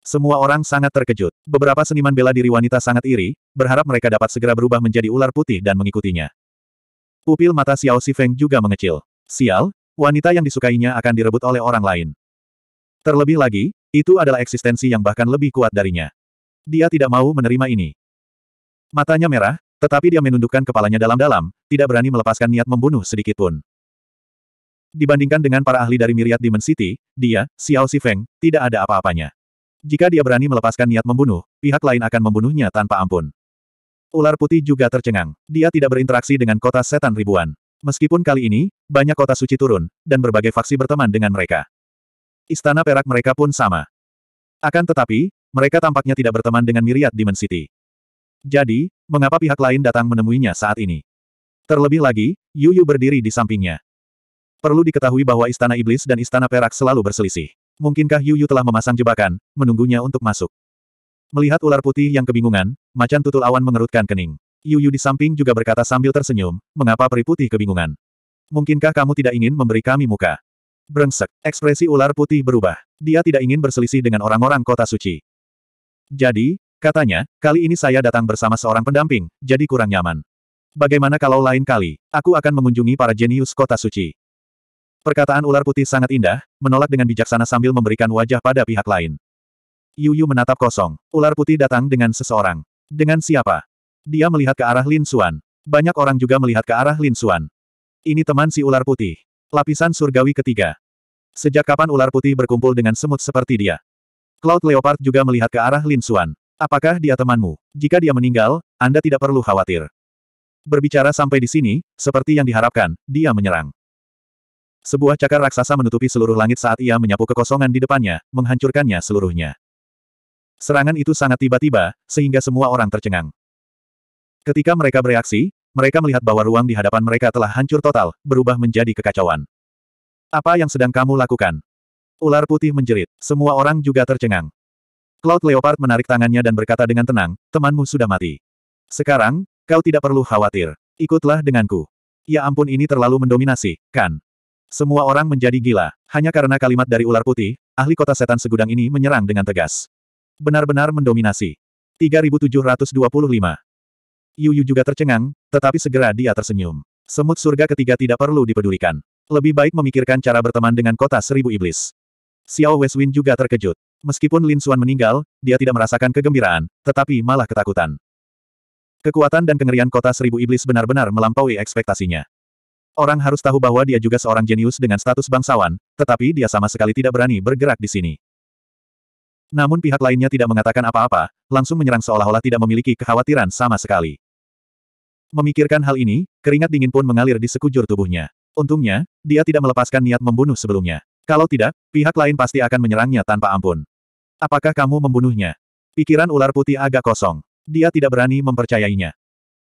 Semua orang sangat terkejut. Beberapa seniman bela diri wanita sangat iri, berharap mereka dapat segera berubah menjadi ular putih dan mengikutinya. Pupil mata Xiao Sifeng juga mengecil. Sial, wanita yang disukainya akan direbut oleh orang lain. Terlebih lagi, itu adalah eksistensi yang bahkan lebih kuat darinya. Dia tidak mau menerima ini. Matanya merah, tetapi dia menundukkan kepalanya dalam-dalam, tidak berani melepaskan niat membunuh sedikitpun. Dibandingkan dengan para ahli dari Myriad Demon City, dia, Xiao Sifeng, tidak ada apa-apanya. Jika dia berani melepaskan niat membunuh, pihak lain akan membunuhnya tanpa ampun. Ular putih juga tercengang. Dia tidak berinteraksi dengan kota setan ribuan. Meskipun kali ini, banyak kota suci turun, dan berbagai faksi berteman dengan mereka. Istana perak mereka pun sama. Akan tetapi, mereka tampaknya tidak berteman dengan Demon City. Jadi, mengapa pihak lain datang menemuinya saat ini? Terlebih lagi, Yuyu berdiri di sampingnya. Perlu diketahui bahwa Istana Iblis dan Istana Perak selalu berselisih. Mungkinkah Yu Yu telah memasang jebakan, menunggunya untuk masuk. Melihat ular putih yang kebingungan, macan tutul awan mengerutkan kening. Yu Yu di samping juga berkata sambil tersenyum, mengapa peri putih kebingungan? Mungkinkah kamu tidak ingin memberi kami muka? Brengsek, ekspresi ular putih berubah. Dia tidak ingin berselisih dengan orang-orang kota suci. Jadi, katanya, kali ini saya datang bersama seorang pendamping, jadi kurang nyaman. Bagaimana kalau lain kali, aku akan mengunjungi para jenius kota suci. Perkataan ular putih sangat indah, menolak dengan bijaksana sambil memberikan wajah pada pihak lain. Yuyu menatap kosong. Ular putih datang dengan seseorang. Dengan siapa? Dia melihat ke arah Lin Xuan. Banyak orang juga melihat ke arah Lin Xuan. Ini teman si ular putih. Lapisan surgawi ketiga. Sejak kapan ular putih berkumpul dengan semut seperti dia? Cloud Leopard juga melihat ke arah Lin Xuan. Apakah dia temanmu? Jika dia meninggal, Anda tidak perlu khawatir. Berbicara sampai di sini, seperti yang diharapkan, dia menyerang. Sebuah cakar raksasa menutupi seluruh langit saat ia menyapu kekosongan di depannya, menghancurkannya seluruhnya. Serangan itu sangat tiba-tiba, sehingga semua orang tercengang. Ketika mereka bereaksi, mereka melihat bahwa ruang di hadapan mereka telah hancur total, berubah menjadi kekacauan. Apa yang sedang kamu lakukan? Ular putih menjerit. Semua orang juga tercengang. Cloud Leopard menarik tangannya dan berkata dengan tenang, temanmu sudah mati. Sekarang, kau tidak perlu khawatir. Ikutlah denganku. Ya ampun ini terlalu mendominasi, kan? Semua orang menjadi gila. Hanya karena kalimat dari ular putih, ahli kota setan segudang ini menyerang dengan tegas. Benar-benar mendominasi. 3725. Yuyu juga tercengang, tetapi segera dia tersenyum. Semut surga ketiga tidak perlu dipedulikan. Lebih baik memikirkan cara berteman dengan kota seribu iblis. Xiao Westwin juga terkejut. Meskipun Lin Xuan meninggal, dia tidak merasakan kegembiraan, tetapi malah ketakutan. Kekuatan dan kengerian kota seribu iblis benar-benar melampaui ekspektasinya. Orang harus tahu bahwa dia juga seorang jenius dengan status bangsawan, tetapi dia sama sekali tidak berani bergerak di sini. Namun pihak lainnya tidak mengatakan apa-apa, langsung menyerang seolah-olah tidak memiliki kekhawatiran sama sekali. Memikirkan hal ini, keringat dingin pun mengalir di sekujur tubuhnya. Untungnya, dia tidak melepaskan niat membunuh sebelumnya. Kalau tidak, pihak lain pasti akan menyerangnya tanpa ampun. Apakah kamu membunuhnya? Pikiran ular putih agak kosong. Dia tidak berani mempercayainya.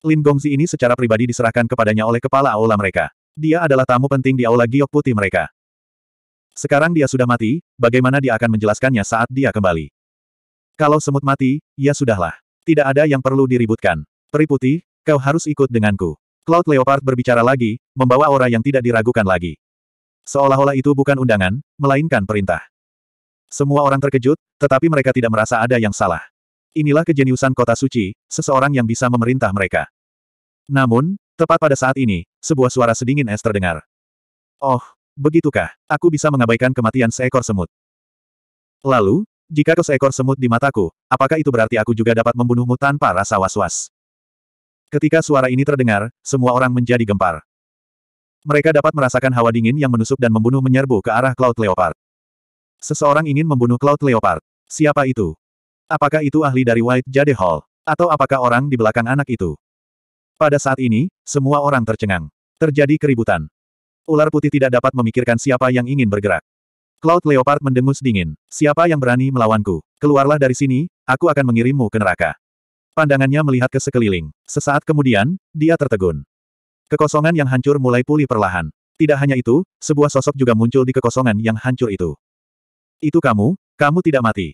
Lin Gongzi ini secara pribadi diserahkan kepadanya oleh kepala aula mereka. Dia adalah tamu penting di aula giok putih mereka. Sekarang dia sudah mati, bagaimana dia akan menjelaskannya saat dia kembali? Kalau semut mati, ya sudahlah. Tidak ada yang perlu diributkan. Peri putih, kau harus ikut denganku. Cloud Leopard berbicara lagi, membawa aura yang tidak diragukan lagi. Seolah-olah itu bukan undangan, melainkan perintah. Semua orang terkejut, tetapi mereka tidak merasa ada yang salah. Inilah kejeniusan kota suci, seseorang yang bisa memerintah mereka. Namun, tepat pada saat ini, sebuah suara sedingin es terdengar. Oh, begitukah, aku bisa mengabaikan kematian seekor semut. Lalu, jika kau seekor semut di mataku, apakah itu berarti aku juga dapat membunuhmu tanpa rasa was-was? Ketika suara ini terdengar, semua orang menjadi gempar. Mereka dapat merasakan hawa dingin yang menusuk dan membunuh menyerbu ke arah Cloud Leopard. Seseorang ingin membunuh Cloud Leopard. Siapa itu? Apakah itu ahli dari White Jade Hall? Atau apakah orang di belakang anak itu? Pada saat ini, semua orang tercengang. Terjadi keributan. Ular putih tidak dapat memikirkan siapa yang ingin bergerak. Cloud Leopard mendengus dingin. Siapa yang berani melawanku? Keluarlah dari sini, aku akan mengirimmu ke neraka. Pandangannya melihat ke sekeliling. Sesaat kemudian, dia tertegun. Kekosongan yang hancur mulai pulih perlahan. Tidak hanya itu, sebuah sosok juga muncul di kekosongan yang hancur itu. Itu kamu, kamu tidak mati.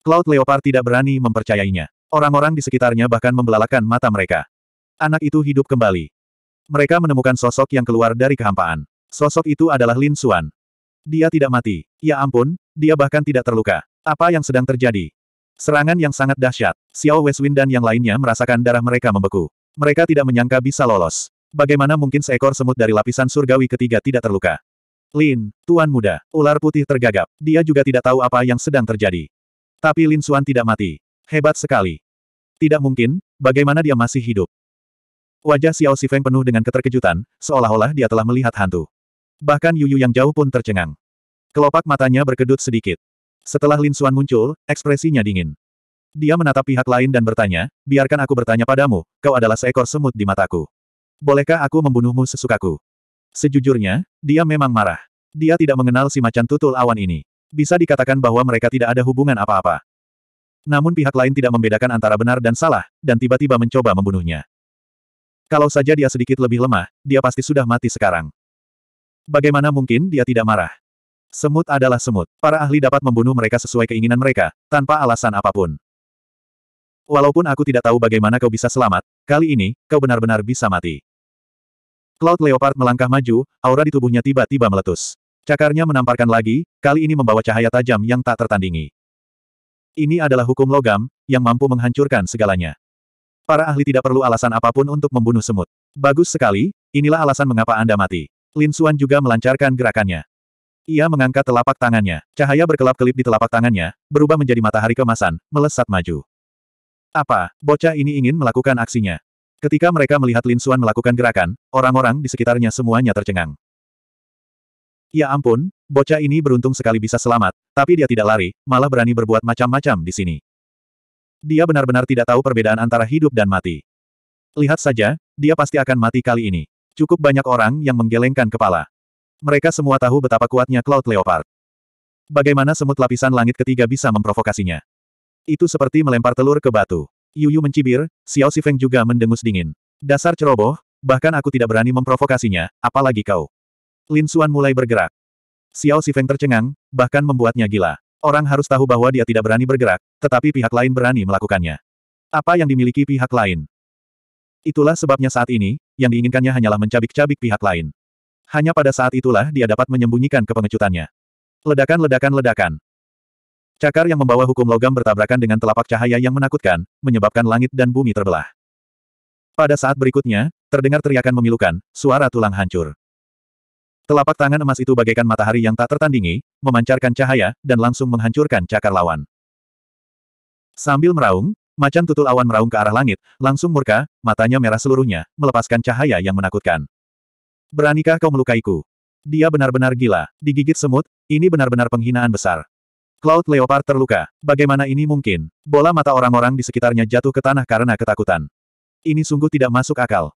Cloud Leopard tidak berani mempercayainya. Orang-orang di sekitarnya bahkan membelalakan mata mereka. Anak itu hidup kembali. Mereka menemukan sosok yang keluar dari kehampaan. Sosok itu adalah Lin Suan. Dia tidak mati. Ya ampun, dia bahkan tidak terluka. Apa yang sedang terjadi? Serangan yang sangat dahsyat. Xiao Weswin dan yang lainnya merasakan darah mereka membeku. Mereka tidak menyangka bisa lolos. Bagaimana mungkin seekor semut dari lapisan surgawi ketiga tidak terluka? Lin, tuan muda, ular putih tergagap. Dia juga tidak tahu apa yang sedang terjadi. Tapi Lin Suan tidak mati. Hebat sekali. Tidak mungkin, bagaimana dia masih hidup. Wajah Xiao Sifeng penuh dengan keterkejutan, seolah-olah dia telah melihat hantu. Bahkan Yuyu yang jauh pun tercengang. Kelopak matanya berkedut sedikit. Setelah Lin Xuan muncul, ekspresinya dingin. Dia menatap pihak lain dan bertanya, biarkan aku bertanya padamu, kau adalah seekor semut di mataku. Bolehkah aku membunuhmu sesukaku? Sejujurnya, dia memang marah. Dia tidak mengenal si macan tutul awan ini. Bisa dikatakan bahwa mereka tidak ada hubungan apa-apa. Namun pihak lain tidak membedakan antara benar dan salah, dan tiba-tiba mencoba membunuhnya. Kalau saja dia sedikit lebih lemah, dia pasti sudah mati sekarang. Bagaimana mungkin dia tidak marah? Semut adalah semut. Para ahli dapat membunuh mereka sesuai keinginan mereka, tanpa alasan apapun. Walaupun aku tidak tahu bagaimana kau bisa selamat, kali ini, kau benar-benar bisa mati. Cloud Leopard melangkah maju, aura di tubuhnya tiba-tiba meletus. Cakarnya menamparkan lagi, kali ini membawa cahaya tajam yang tak tertandingi. Ini adalah hukum logam, yang mampu menghancurkan segalanya. Para ahli tidak perlu alasan apapun untuk membunuh semut. Bagus sekali, inilah alasan mengapa Anda mati. Lin Xuan juga melancarkan gerakannya. Ia mengangkat telapak tangannya. Cahaya berkelap-kelip di telapak tangannya, berubah menjadi matahari kemasan, melesat maju. Apa, bocah ini ingin melakukan aksinya. Ketika mereka melihat Lin Xuan melakukan gerakan, orang-orang di sekitarnya semuanya tercengang. Ya ampun, bocah ini beruntung sekali bisa selamat, tapi dia tidak lari, malah berani berbuat macam-macam di sini. Dia benar-benar tidak tahu perbedaan antara hidup dan mati. Lihat saja, dia pasti akan mati kali ini. Cukup banyak orang yang menggelengkan kepala. Mereka semua tahu betapa kuatnya Cloud Leopard. Bagaimana semut lapisan langit ketiga bisa memprovokasinya. Itu seperti melempar telur ke batu. Yuyu mencibir, Xiao Sifeng juga mendengus dingin. Dasar ceroboh, bahkan aku tidak berani memprovokasinya, apalagi kau. Lin Xuan mulai bergerak. Xiao Sifeng tercengang, bahkan membuatnya gila. Orang harus tahu bahwa dia tidak berani bergerak, tetapi pihak lain berani melakukannya. Apa yang dimiliki pihak lain? Itulah sebabnya saat ini, yang diinginkannya hanyalah mencabik-cabik pihak lain. Hanya pada saat itulah dia dapat menyembunyikan kepengecutannya. Ledakan-ledakan-ledakan. Cakar yang membawa hukum logam bertabrakan dengan telapak cahaya yang menakutkan, menyebabkan langit dan bumi terbelah. Pada saat berikutnya, terdengar teriakan memilukan, suara tulang hancur. Telapak tangan emas itu bagaikan matahari yang tak tertandingi, memancarkan cahaya, dan langsung menghancurkan cakar lawan. Sambil meraung, macan tutul awan meraung ke arah langit, langsung murka, matanya merah seluruhnya, melepaskan cahaya yang menakutkan. Beranikah kau melukaiku? Dia benar-benar gila, digigit semut, ini benar-benar penghinaan besar. Cloud Leopard terluka, bagaimana ini mungkin? Bola mata orang-orang di sekitarnya jatuh ke tanah karena ketakutan. Ini sungguh tidak masuk akal.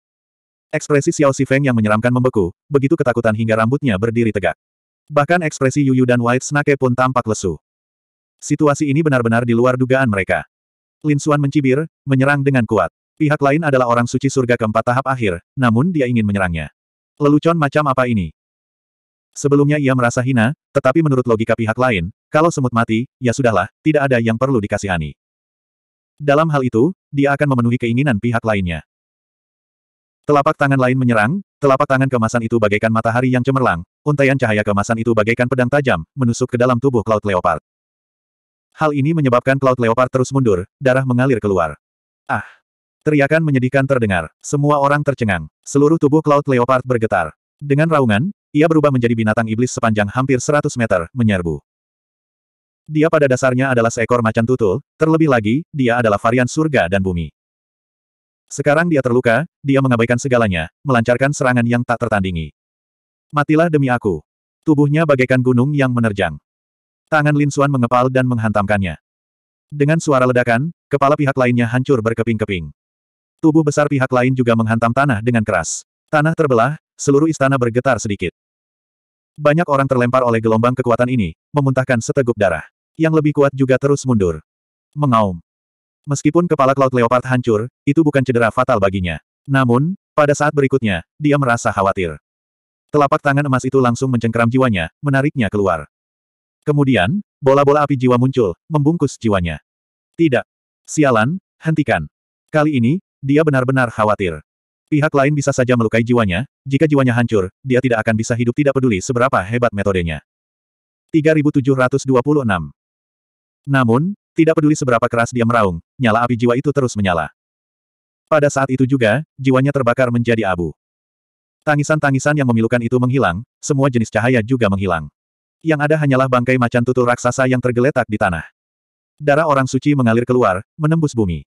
Ekspresi Xiao Xifeng yang menyeramkan membeku, begitu ketakutan hingga rambutnya berdiri tegak. Bahkan ekspresi Yuyu dan White Snake pun tampak lesu. Situasi ini benar-benar di luar dugaan mereka. Lin Xuan mencibir, menyerang dengan kuat. Pihak lain adalah orang suci surga keempat tahap akhir, namun dia ingin menyerangnya. Lelucon macam apa ini? Sebelumnya ia merasa hina, tetapi menurut logika pihak lain, kalau semut mati, ya sudahlah, tidak ada yang perlu dikasihani. Dalam hal itu, dia akan memenuhi keinginan pihak lainnya. Telapak tangan lain menyerang, telapak tangan kemasan itu bagaikan matahari yang cemerlang, untaian cahaya kemasan itu bagaikan pedang tajam, menusuk ke dalam tubuh Cloud Leopard. Hal ini menyebabkan Cloud Leopard terus mundur, darah mengalir keluar. Ah! Teriakan menyedihkan terdengar, semua orang tercengang, seluruh tubuh Cloud Leopard bergetar. Dengan raungan, ia berubah menjadi binatang iblis sepanjang hampir 100 meter, menyerbu. Dia pada dasarnya adalah seekor macan tutul, terlebih lagi, dia adalah varian surga dan bumi. Sekarang dia terluka, dia mengabaikan segalanya, melancarkan serangan yang tak tertandingi. Matilah demi aku. Tubuhnya bagaikan gunung yang menerjang. Tangan Lin Xuan mengepal dan menghantamkannya. Dengan suara ledakan, kepala pihak lainnya hancur berkeping-keping. Tubuh besar pihak lain juga menghantam tanah dengan keras. Tanah terbelah, seluruh istana bergetar sedikit. Banyak orang terlempar oleh gelombang kekuatan ini, memuntahkan seteguk darah. Yang lebih kuat juga terus mundur. Mengaum. Meskipun kepala Cloud Leopard hancur, itu bukan cedera fatal baginya. Namun, pada saat berikutnya, dia merasa khawatir. Telapak tangan emas itu langsung mencengkeram jiwanya, menariknya keluar. Kemudian, bola-bola api jiwa muncul, membungkus jiwanya. Tidak. Sialan, hentikan. Kali ini, dia benar-benar khawatir. Pihak lain bisa saja melukai jiwanya, jika jiwanya hancur, dia tidak akan bisa hidup tidak peduli seberapa hebat metodenya. 3726 Namun, tidak peduli seberapa keras dia meraung, nyala api jiwa itu terus menyala. Pada saat itu juga, jiwanya terbakar menjadi abu. Tangisan-tangisan yang memilukan itu menghilang, semua jenis cahaya juga menghilang. Yang ada hanyalah bangkai macan tutul raksasa yang tergeletak di tanah. Darah orang suci mengalir keluar, menembus bumi.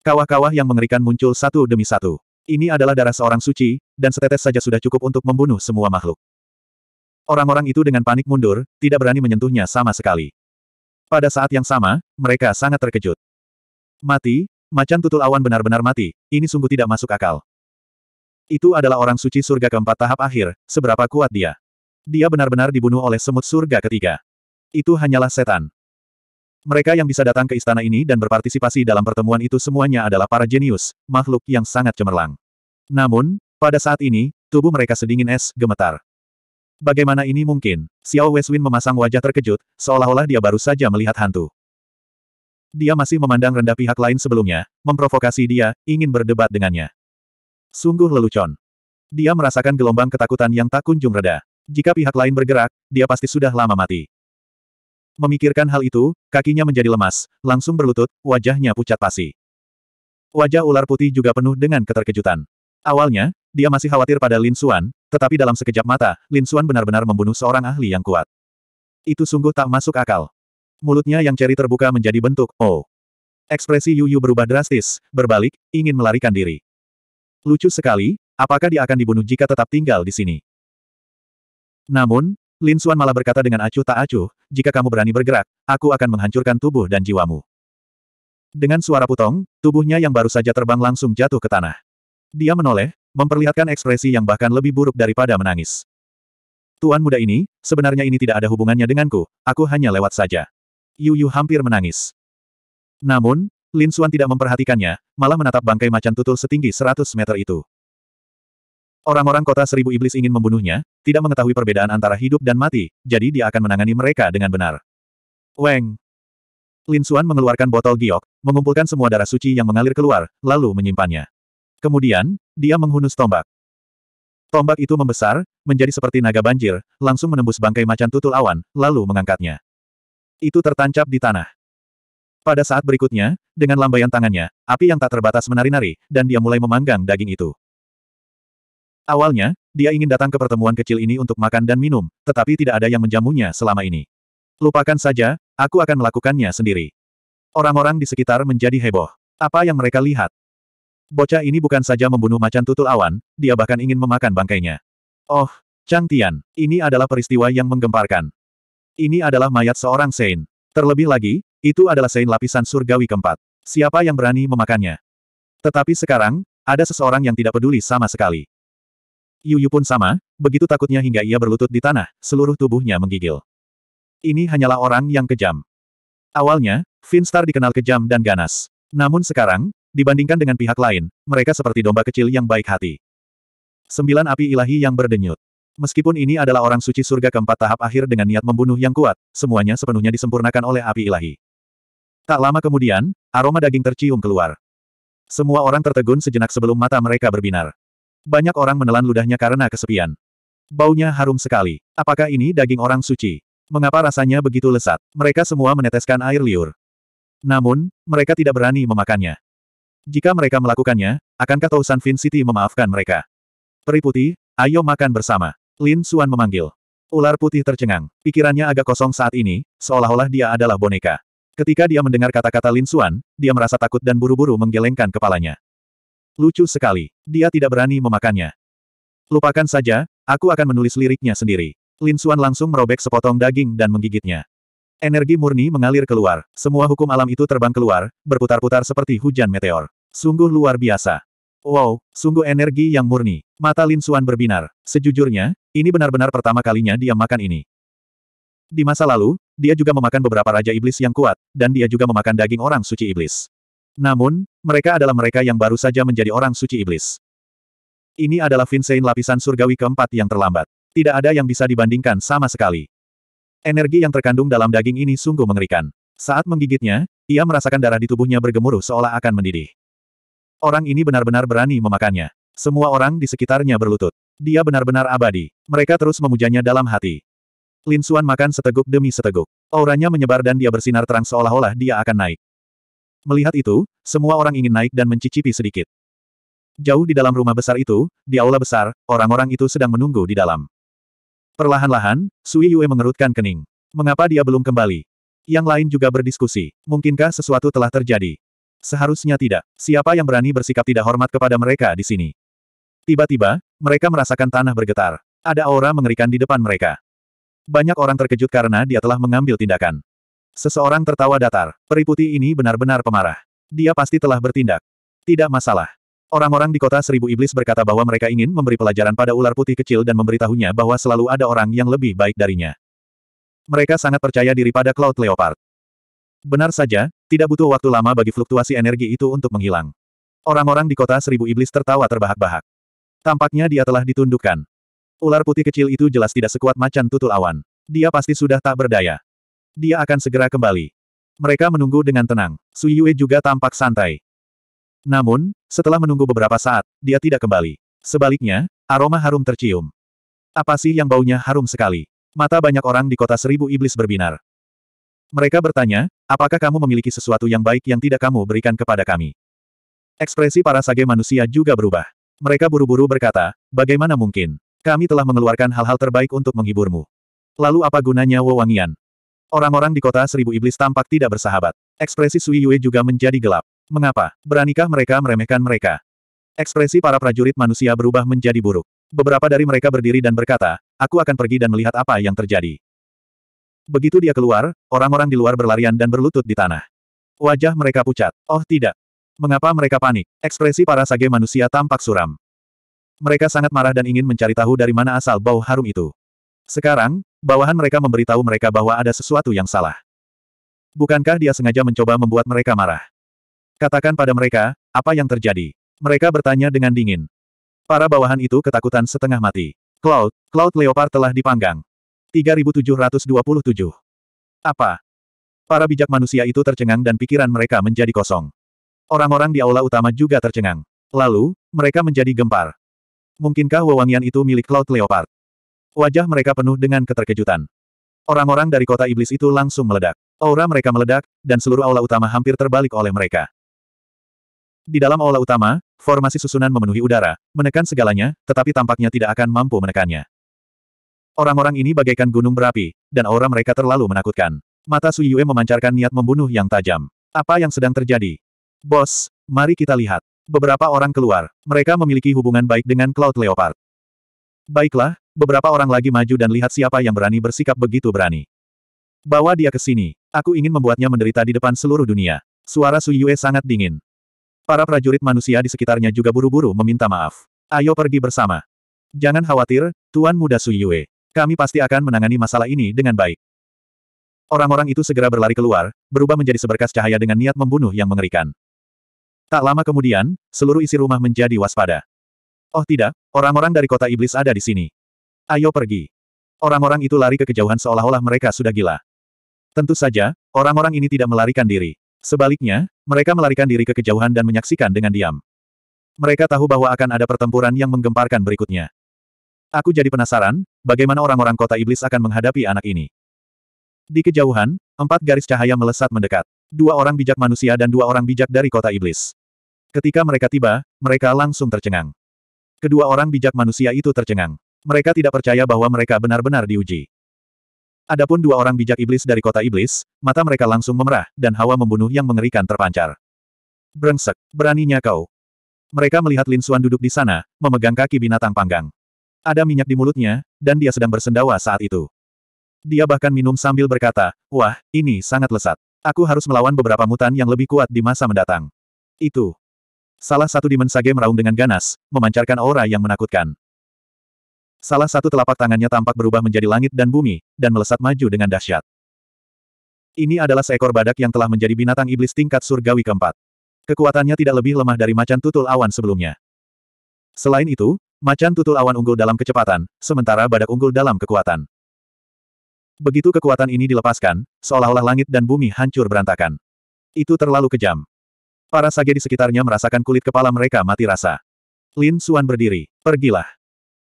Kawah-kawah yang mengerikan muncul satu demi satu. Ini adalah darah seorang suci, dan setetes saja sudah cukup untuk membunuh semua makhluk. Orang-orang itu dengan panik mundur, tidak berani menyentuhnya sama sekali. Pada saat yang sama, mereka sangat terkejut. Mati, macan tutul awan benar-benar mati, ini sungguh tidak masuk akal. Itu adalah orang suci surga keempat tahap akhir, seberapa kuat dia. Dia benar-benar dibunuh oleh semut surga ketiga. Itu hanyalah setan. Mereka yang bisa datang ke istana ini dan berpartisipasi dalam pertemuan itu semuanya adalah para jenius, makhluk yang sangat cemerlang. Namun, pada saat ini, tubuh mereka sedingin es, gemetar. Bagaimana ini mungkin? Xiao Weswin memasang wajah terkejut, seolah-olah dia baru saja melihat hantu. Dia masih memandang rendah pihak lain sebelumnya, memprovokasi dia, ingin berdebat dengannya. Sungguh lelucon. Dia merasakan gelombang ketakutan yang tak kunjung reda. Jika pihak lain bergerak, dia pasti sudah lama mati. Memikirkan hal itu, kakinya menjadi lemas, langsung berlutut, wajahnya pucat pasi. Wajah ular putih juga penuh dengan keterkejutan. Awalnya, dia masih khawatir pada Lin Xuan, tetapi dalam sekejap mata, Lin Suan benar-benar membunuh seorang ahli yang kuat. Itu sungguh tak masuk akal. Mulutnya yang ceri terbuka menjadi bentuk, oh. Ekspresi Yu Yu berubah drastis, berbalik, ingin melarikan diri. Lucu sekali, apakah dia akan dibunuh jika tetap tinggal di sini? Namun, Lin Suan malah berkata dengan acuh tak acuh, jika kamu berani bergerak, aku akan menghancurkan tubuh dan jiwamu. Dengan suara putong, tubuhnya yang baru saja terbang langsung jatuh ke tanah. Dia menoleh, memperlihatkan ekspresi yang bahkan lebih buruk daripada menangis. Tuan muda ini, sebenarnya ini tidak ada hubungannya denganku, aku hanya lewat saja. Yu Yu hampir menangis. Namun, Lin Xuan tidak memperhatikannya, malah menatap bangkai macan tutul setinggi 100 meter itu. Orang-orang kota seribu iblis ingin membunuhnya, tidak mengetahui perbedaan antara hidup dan mati, jadi dia akan menangani mereka dengan benar. Weng, Lin Xuan mengeluarkan botol giok, mengumpulkan semua darah suci yang mengalir keluar, lalu menyimpannya. Kemudian, dia menghunus tombak. Tombak itu membesar, menjadi seperti naga banjir, langsung menembus bangkai macan tutul awan, lalu mengangkatnya. Itu tertancap di tanah. Pada saat berikutnya, dengan lambaian tangannya, api yang tak terbatas menari-nari, dan dia mulai memanggang daging itu. Awalnya, dia ingin datang ke pertemuan kecil ini untuk makan dan minum, tetapi tidak ada yang menjamunya selama ini. Lupakan saja, aku akan melakukannya sendiri. Orang-orang di sekitar menjadi heboh. Apa yang mereka lihat? Bocah ini bukan saja membunuh macan tutul awan, dia bahkan ingin memakan bangkainya. Oh, Chang Tian, ini adalah peristiwa yang menggemparkan. Ini adalah mayat seorang Sein. Terlebih lagi, itu adalah Sein lapisan surgawi keempat. Siapa yang berani memakannya? Tetapi sekarang, ada seseorang yang tidak peduli sama sekali. Yu Yu pun sama, begitu takutnya hingga ia berlutut di tanah, seluruh tubuhnya menggigil. Ini hanyalah orang yang kejam. Awalnya, Finstar dikenal kejam dan ganas. Namun sekarang, Dibandingkan dengan pihak lain, mereka seperti domba kecil yang baik hati. Sembilan api ilahi yang berdenyut. Meskipun ini adalah orang suci surga keempat tahap akhir dengan niat membunuh yang kuat, semuanya sepenuhnya disempurnakan oleh api ilahi. Tak lama kemudian, aroma daging tercium keluar. Semua orang tertegun sejenak sebelum mata mereka berbinar. Banyak orang menelan ludahnya karena kesepian. Baunya harum sekali. Apakah ini daging orang suci? Mengapa rasanya begitu lesat? Mereka semua meneteskan air liur. Namun, mereka tidak berani memakannya. Jika mereka melakukannya, akankah Tausan City memaafkan mereka? Peri Putih, ayo makan bersama. Lin Suan memanggil. Ular putih tercengang. Pikirannya agak kosong saat ini, seolah-olah dia adalah boneka. Ketika dia mendengar kata-kata Lin Suan, dia merasa takut dan buru-buru menggelengkan kepalanya. Lucu sekali. Dia tidak berani memakannya. Lupakan saja, aku akan menulis liriknya sendiri. Lin Suan langsung merobek sepotong daging dan menggigitnya. Energi murni mengalir keluar. Semua hukum alam itu terbang keluar, berputar-putar seperti hujan meteor. Sungguh luar biasa. Wow, sungguh energi yang murni. Mata Lin Suan berbinar. Sejujurnya, ini benar-benar pertama kalinya dia makan ini. Di masa lalu, dia juga memakan beberapa raja iblis yang kuat, dan dia juga memakan daging orang suci iblis. Namun, mereka adalah mereka yang baru saja menjadi orang suci iblis. Ini adalah Vincent lapisan surgawi keempat yang terlambat. Tidak ada yang bisa dibandingkan sama sekali. Energi yang terkandung dalam daging ini sungguh mengerikan. Saat menggigitnya, ia merasakan darah di tubuhnya bergemuruh seolah akan mendidih. Orang ini benar-benar berani memakannya. Semua orang di sekitarnya berlutut. Dia benar-benar abadi. Mereka terus memujanya dalam hati. Lin Xuan makan seteguk demi seteguk. Auranya menyebar dan dia bersinar terang seolah-olah dia akan naik. Melihat itu, semua orang ingin naik dan mencicipi sedikit. Jauh di dalam rumah besar itu, di aula besar, orang-orang itu sedang menunggu di dalam. Perlahan-lahan, Sui Yue mengerutkan kening. Mengapa dia belum kembali? Yang lain juga berdiskusi. Mungkinkah sesuatu telah terjadi? Seharusnya tidak. Siapa yang berani bersikap tidak hormat kepada mereka di sini? Tiba-tiba, mereka merasakan tanah bergetar. Ada aura mengerikan di depan mereka. Banyak orang terkejut karena dia telah mengambil tindakan. Seseorang tertawa datar. Periputi ini benar-benar pemarah. Dia pasti telah bertindak. Tidak masalah. Orang-orang di kota seribu iblis berkata bahwa mereka ingin memberi pelajaran pada ular putih kecil dan memberitahunya bahwa selalu ada orang yang lebih baik darinya. Mereka sangat percaya diri pada Cloud Leopard. Benar saja, tidak butuh waktu lama bagi fluktuasi energi itu untuk menghilang. Orang-orang di kota seribu iblis tertawa terbahak-bahak. Tampaknya dia telah ditundukkan. Ular putih kecil itu jelas tidak sekuat macan tutul awan. Dia pasti sudah tak berdaya. Dia akan segera kembali. Mereka menunggu dengan tenang. Sui Yue juga tampak santai. Namun, setelah menunggu beberapa saat, dia tidak kembali. Sebaliknya, aroma harum tercium. Apa sih yang baunya harum sekali? Mata banyak orang di kota seribu iblis berbinar. Mereka bertanya, apakah kamu memiliki sesuatu yang baik yang tidak kamu berikan kepada kami? Ekspresi para sage manusia juga berubah. Mereka buru-buru berkata, bagaimana mungkin? Kami telah mengeluarkan hal-hal terbaik untuk menghiburmu. Lalu apa gunanya wewangian? Orang-orang di kota seribu iblis tampak tidak bersahabat. Ekspresi Sui Yue juga menjadi gelap. Mengapa? Beranikah mereka meremehkan mereka? Ekspresi para prajurit manusia berubah menjadi buruk. Beberapa dari mereka berdiri dan berkata, aku akan pergi dan melihat apa yang terjadi. Begitu dia keluar, orang-orang di luar berlarian dan berlutut di tanah. Wajah mereka pucat. Oh tidak. Mengapa mereka panik? Ekspresi para sage manusia tampak suram. Mereka sangat marah dan ingin mencari tahu dari mana asal bau harum itu. Sekarang, bawahan mereka memberitahu mereka bahwa ada sesuatu yang salah. Bukankah dia sengaja mencoba membuat mereka marah? Katakan pada mereka, apa yang terjadi? Mereka bertanya dengan dingin. Para bawahan itu ketakutan setengah mati. Cloud, Cloud Leopard telah dipanggang. 3727. Apa? Para bijak manusia itu tercengang dan pikiran mereka menjadi kosong. Orang-orang di aula utama juga tercengang. Lalu, mereka menjadi gempar. Mungkinkah wewangian itu milik Cloud Leopard? Wajah mereka penuh dengan keterkejutan. Orang-orang dari kota iblis itu langsung meledak. Aura mereka meledak, dan seluruh aula utama hampir terbalik oleh mereka. Di dalam aula utama, formasi susunan memenuhi udara, menekan segalanya, tetapi tampaknya tidak akan mampu menekannya. Orang-orang ini bagaikan gunung berapi, dan aura mereka terlalu menakutkan. Mata Su Yue memancarkan niat membunuh yang tajam. Apa yang sedang terjadi? Bos, mari kita lihat. Beberapa orang keluar. Mereka memiliki hubungan baik dengan Cloud Leopard. Baiklah, beberapa orang lagi maju dan lihat siapa yang berani bersikap begitu berani. Bawa dia ke sini. Aku ingin membuatnya menderita di depan seluruh dunia. Suara Su Yue sangat dingin. Para prajurit manusia di sekitarnya juga buru-buru meminta maaf. Ayo pergi bersama. Jangan khawatir, Tuan Muda Su Yue. Kami pasti akan menangani masalah ini dengan baik. Orang-orang itu segera berlari keluar, berubah menjadi seberkas cahaya dengan niat membunuh yang mengerikan. Tak lama kemudian, seluruh isi rumah menjadi waspada. Oh tidak, orang-orang dari kota iblis ada di sini. Ayo pergi. Orang-orang itu lari ke kejauhan seolah-olah mereka sudah gila. Tentu saja, orang-orang ini tidak melarikan diri. Sebaliknya, mereka melarikan diri ke kejauhan dan menyaksikan dengan diam. Mereka tahu bahwa akan ada pertempuran yang menggemparkan berikutnya. Aku jadi penasaran, bagaimana orang-orang kota iblis akan menghadapi anak ini. Di kejauhan, empat garis cahaya melesat mendekat. Dua orang bijak manusia dan dua orang bijak dari kota iblis. Ketika mereka tiba, mereka langsung tercengang. Kedua orang bijak manusia itu tercengang. Mereka tidak percaya bahwa mereka benar-benar diuji. Adapun dua orang bijak iblis dari kota iblis, mata mereka langsung memerah, dan hawa membunuh yang mengerikan terpancar. Brengsek, beraninya kau. Mereka melihat Lin Suan duduk di sana, memegang kaki binatang panggang. Ada minyak di mulutnya, dan dia sedang bersendawa saat itu. Dia bahkan minum sambil berkata, wah, ini sangat lesat. Aku harus melawan beberapa mutan yang lebih kuat di masa mendatang. Itu. Salah satu di sage meraung dengan ganas, memancarkan aura yang menakutkan. Salah satu telapak tangannya tampak berubah menjadi langit dan bumi, dan melesat maju dengan dahsyat. Ini adalah seekor badak yang telah menjadi binatang iblis tingkat surgawi keempat. Kekuatannya tidak lebih lemah dari macan tutul awan sebelumnya. Selain itu, Macan tutul awan unggul dalam kecepatan, sementara badak unggul dalam kekuatan. Begitu kekuatan ini dilepaskan, seolah-olah langit dan bumi hancur berantakan. Itu terlalu kejam. Para sage di sekitarnya merasakan kulit kepala mereka mati rasa. Lin Suan berdiri, pergilah.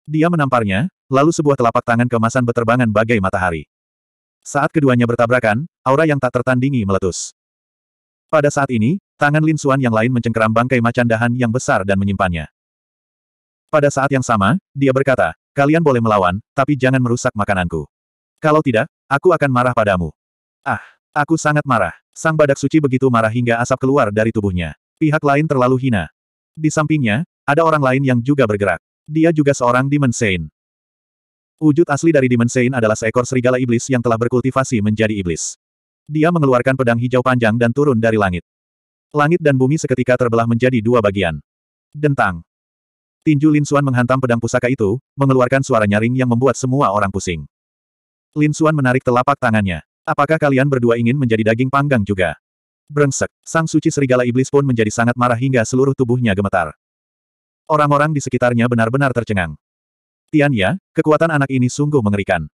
Dia menamparnya, lalu sebuah telapak tangan kemasan beterbangan bagai matahari. Saat keduanya bertabrakan, aura yang tak tertandingi meletus. Pada saat ini, tangan Lin Suan yang lain mencengkeram bangkai macan dahan yang besar dan menyimpannya. Pada saat yang sama, dia berkata, kalian boleh melawan, tapi jangan merusak makananku. Kalau tidak, aku akan marah padamu. Ah, aku sangat marah. Sang badak suci begitu marah hingga asap keluar dari tubuhnya. Pihak lain terlalu hina. Di sampingnya, ada orang lain yang juga bergerak. Dia juga seorang Demon Saint. Wujud asli dari Demon Saint adalah seekor serigala iblis yang telah berkultivasi menjadi iblis. Dia mengeluarkan pedang hijau panjang dan turun dari langit. Langit dan bumi seketika terbelah menjadi dua bagian. Dentang. Tinju Lin Xuan menghantam pedang pusaka itu, mengeluarkan suara nyaring yang membuat semua orang pusing. Lin Xuan menarik telapak tangannya. Apakah kalian berdua ingin menjadi daging panggang juga? Brengsek, sang suci serigala iblis pun menjadi sangat marah hingga seluruh tubuhnya gemetar. Orang-orang di sekitarnya benar-benar tercengang. Tianya, kekuatan anak ini sungguh mengerikan.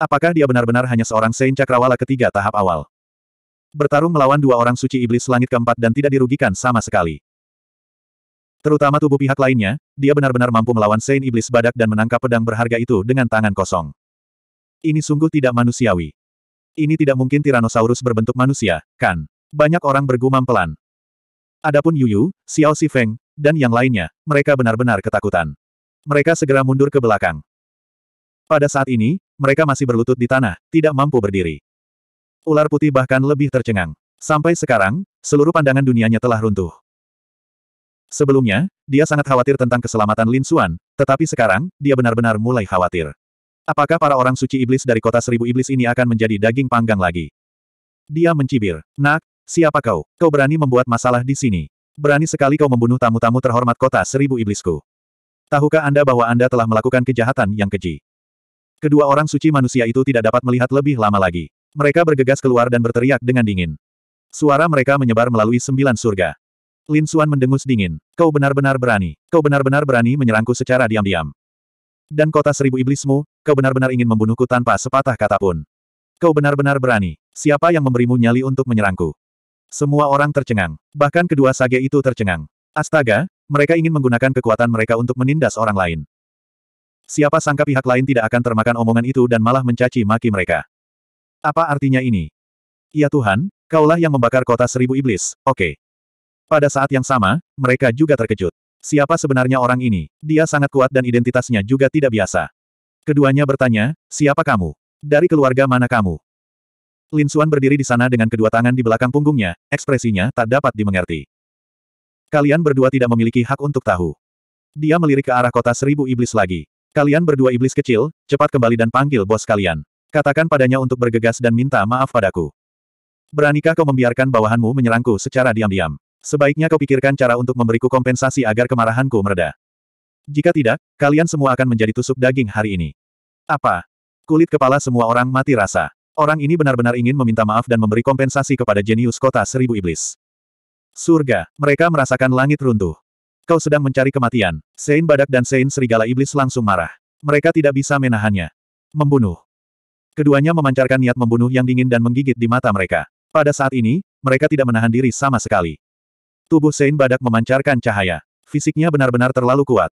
Apakah dia benar-benar hanya seorang Sein Cakrawala ketiga tahap awal? Bertarung melawan dua orang suci iblis langit keempat dan tidak dirugikan sama sekali. Terutama tubuh pihak lainnya, dia benar-benar mampu melawan Saint Iblis Badak dan menangkap pedang berharga itu dengan tangan kosong. Ini sungguh tidak manusiawi. Ini tidak mungkin Tyrannosaurus berbentuk manusia, kan? Banyak orang bergumam pelan. Adapun Yuyu, Xiao Feng, dan yang lainnya, mereka benar-benar ketakutan. Mereka segera mundur ke belakang. Pada saat ini, mereka masih berlutut di tanah, tidak mampu berdiri. Ular putih bahkan lebih tercengang. Sampai sekarang, seluruh pandangan dunianya telah runtuh. Sebelumnya, dia sangat khawatir tentang keselamatan Lin Xuan, tetapi sekarang, dia benar-benar mulai khawatir. Apakah para orang suci iblis dari kota seribu iblis ini akan menjadi daging panggang lagi? Dia mencibir. Nak, siapa kau? Kau berani membuat masalah di sini. Berani sekali kau membunuh tamu-tamu terhormat kota seribu iblisku. Tahukah Anda bahwa Anda telah melakukan kejahatan yang keji? Kedua orang suci manusia itu tidak dapat melihat lebih lama lagi. Mereka bergegas keluar dan berteriak dengan dingin. Suara mereka menyebar melalui sembilan surga. Lin Suan mendengus dingin. Kau benar-benar berani. Kau benar-benar berani menyerangku secara diam-diam. Dan kota seribu iblismu, kau benar-benar ingin membunuhku tanpa sepatah kata pun. Kau benar-benar berani. Siapa yang memberimu nyali untuk menyerangku? Semua orang tercengang. Bahkan kedua sage itu tercengang. Astaga, mereka ingin menggunakan kekuatan mereka untuk menindas orang lain. Siapa sangka pihak lain tidak akan termakan omongan itu dan malah mencaci maki mereka. Apa artinya ini? Ya Tuhan, kaulah yang membakar kota seribu iblis, oke. Okay. Pada saat yang sama, mereka juga terkejut. Siapa sebenarnya orang ini? Dia sangat kuat dan identitasnya juga tidak biasa. Keduanya bertanya, siapa kamu? Dari keluarga mana kamu? Lin Suan berdiri di sana dengan kedua tangan di belakang punggungnya, ekspresinya tak dapat dimengerti. Kalian berdua tidak memiliki hak untuk tahu. Dia melirik ke arah kota seribu iblis lagi. Kalian berdua iblis kecil, cepat kembali dan panggil bos kalian. Katakan padanya untuk bergegas dan minta maaf padaku. Beranikah kau membiarkan bawahanmu menyerangku secara diam-diam? Sebaiknya kau pikirkan cara untuk memberiku kompensasi agar kemarahanku mereda. Jika tidak, kalian semua akan menjadi tusuk daging hari ini. Apa? Kulit kepala semua orang mati rasa. Orang ini benar-benar ingin meminta maaf dan memberi kompensasi kepada jenius kota seribu iblis. Surga, mereka merasakan langit runtuh. Kau sedang mencari kematian. Sein badak dan Sein serigala iblis langsung marah. Mereka tidak bisa menahannya. Membunuh. Keduanya memancarkan niat membunuh yang dingin dan menggigit di mata mereka. Pada saat ini, mereka tidak menahan diri sama sekali. Tubuh Sein Badak memancarkan cahaya. Fisiknya benar-benar terlalu kuat.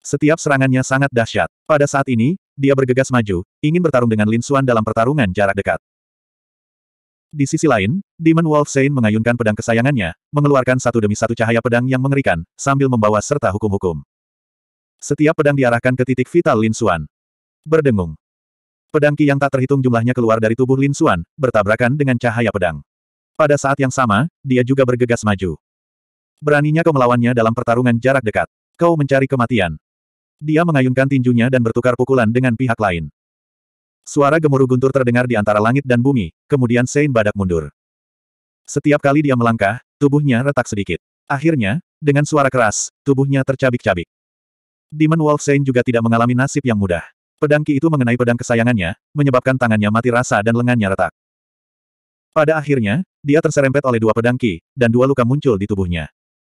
Setiap serangannya sangat dahsyat. Pada saat ini, dia bergegas maju, ingin bertarung dengan Lin Xuan dalam pertarungan jarak dekat. Di sisi lain, Demon Wolf Sein mengayunkan pedang kesayangannya, mengeluarkan satu demi satu cahaya pedang yang mengerikan, sambil membawa serta hukum-hukum. Setiap pedang diarahkan ke titik vital Lin Xuan. Berdengung. Pedang Ki yang tak terhitung jumlahnya keluar dari tubuh Lin Xuan, bertabrakan dengan cahaya pedang. Pada saat yang sama, dia juga bergegas maju. Beraninya kau melawannya dalam pertarungan jarak dekat. Kau mencari kematian. Dia mengayunkan tinjunya dan bertukar pukulan dengan pihak lain. Suara gemuruh guntur terdengar di antara langit dan bumi, kemudian Sein badak mundur. Setiap kali dia melangkah, tubuhnya retak sedikit. Akhirnya, dengan suara keras, tubuhnya tercabik-cabik. Demon Wolf Sein juga tidak mengalami nasib yang mudah. Pedangki itu mengenai pedang kesayangannya, menyebabkan tangannya mati rasa dan lengannya retak. Pada akhirnya, dia terserempet oleh dua pedangki, dan dua luka muncul di tubuhnya.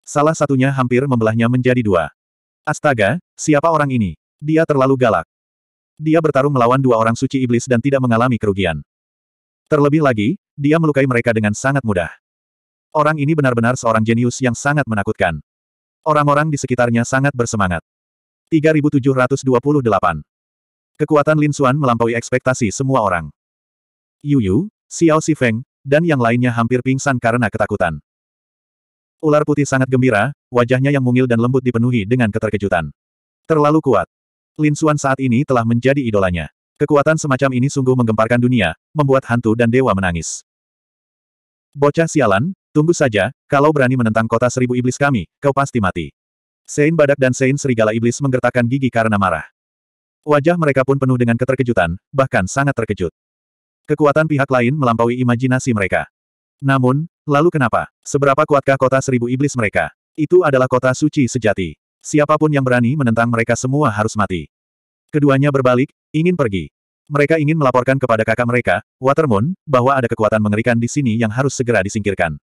Salah satunya hampir membelahnya menjadi dua. Astaga, siapa orang ini? Dia terlalu galak. Dia bertarung melawan dua orang suci iblis dan tidak mengalami kerugian. Terlebih lagi, dia melukai mereka dengan sangat mudah. Orang ini benar-benar seorang jenius yang sangat menakutkan. Orang-orang di sekitarnya sangat bersemangat. 3728. Kekuatan Lin Xuan melampaui ekspektasi semua orang. Yu Yu, Xiao Si Feng, dan yang lainnya hampir pingsan karena ketakutan. Ular putih sangat gembira, wajahnya yang mungil dan lembut dipenuhi dengan keterkejutan. Terlalu kuat. Lin Xuan saat ini telah menjadi idolanya. Kekuatan semacam ini sungguh menggemparkan dunia, membuat hantu dan dewa menangis. Bocah sialan, tunggu saja, kalau berani menentang kota seribu iblis kami, kau pasti mati. Sein Badak dan Sein Serigala Iblis menggertakkan gigi karena marah. Wajah mereka pun penuh dengan keterkejutan, bahkan sangat terkejut. Kekuatan pihak lain melampaui imajinasi mereka. Namun, Lalu kenapa? Seberapa kuatkah kota seribu iblis mereka? Itu adalah kota suci sejati. Siapapun yang berani menentang mereka semua harus mati. Keduanya berbalik, ingin pergi. Mereka ingin melaporkan kepada kakak mereka, Watermoon, bahwa ada kekuatan mengerikan di sini yang harus segera disingkirkan.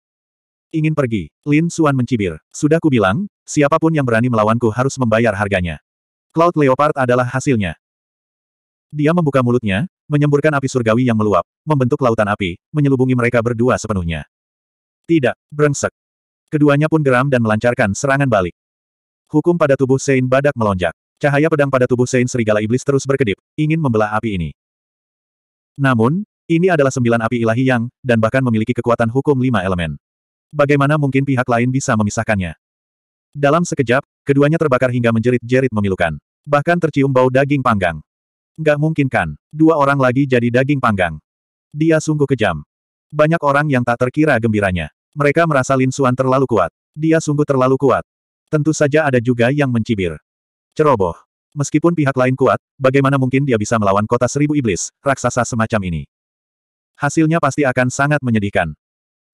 Ingin pergi, Lin Suan mencibir. Sudah kubilang, siapapun yang berani melawanku harus membayar harganya. Cloud Leopard adalah hasilnya. Dia membuka mulutnya, menyemburkan api surgawi yang meluap, membentuk lautan api, menyelubungi mereka berdua sepenuhnya. Tidak, brengsek. Keduanya pun geram dan melancarkan serangan balik. Hukum pada tubuh Sein badak melonjak. Cahaya pedang pada tubuh Sein Serigala Iblis terus berkedip, ingin membelah api ini. Namun, ini adalah sembilan api ilahi yang, dan bahkan memiliki kekuatan hukum lima elemen. Bagaimana mungkin pihak lain bisa memisahkannya? Dalam sekejap, keduanya terbakar hingga menjerit-jerit memilukan. Bahkan tercium bau daging panggang. Gak mungkin kan, dua orang lagi jadi daging panggang. Dia sungguh kejam. Banyak orang yang tak terkira gembiranya. Mereka merasa Lin Suan terlalu kuat. Dia sungguh terlalu kuat. Tentu saja ada juga yang mencibir. Ceroboh. Meskipun pihak lain kuat, bagaimana mungkin dia bisa melawan kota seribu iblis, raksasa semacam ini? Hasilnya pasti akan sangat menyedihkan.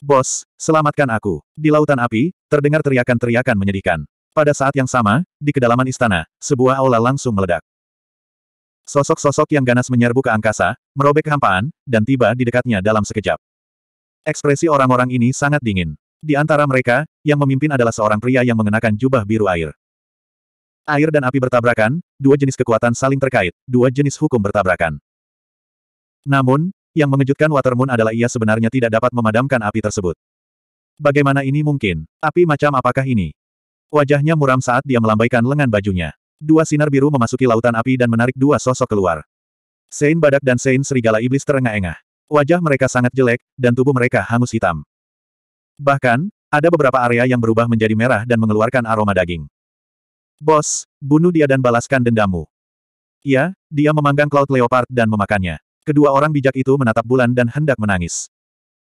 Bos, selamatkan aku. Di lautan api, terdengar teriakan-teriakan menyedihkan. Pada saat yang sama, di kedalaman istana, sebuah aula langsung meledak. Sosok-sosok yang ganas menyerbu ke angkasa, merobek kehampaan, dan tiba di dekatnya dalam sekejap. Ekspresi orang-orang ini sangat dingin. Di antara mereka, yang memimpin adalah seorang pria yang mengenakan jubah biru air. Air dan api bertabrakan, dua jenis kekuatan saling terkait, dua jenis hukum bertabrakan. Namun, yang mengejutkan Watermoon adalah ia sebenarnya tidak dapat memadamkan api tersebut. Bagaimana ini mungkin? Api macam apakah ini? Wajahnya muram saat dia melambaikan lengan bajunya. Dua sinar biru memasuki lautan api dan menarik dua sosok keluar. Sein Badak dan Sein Serigala Iblis terengah-engah. Wajah mereka sangat jelek, dan tubuh mereka hangus hitam. Bahkan, ada beberapa area yang berubah menjadi merah dan mengeluarkan aroma daging. Bos, bunuh dia dan balaskan dendammu. Ya, dia memanggang Cloud Leopard dan memakannya. Kedua orang bijak itu menatap bulan dan hendak menangis.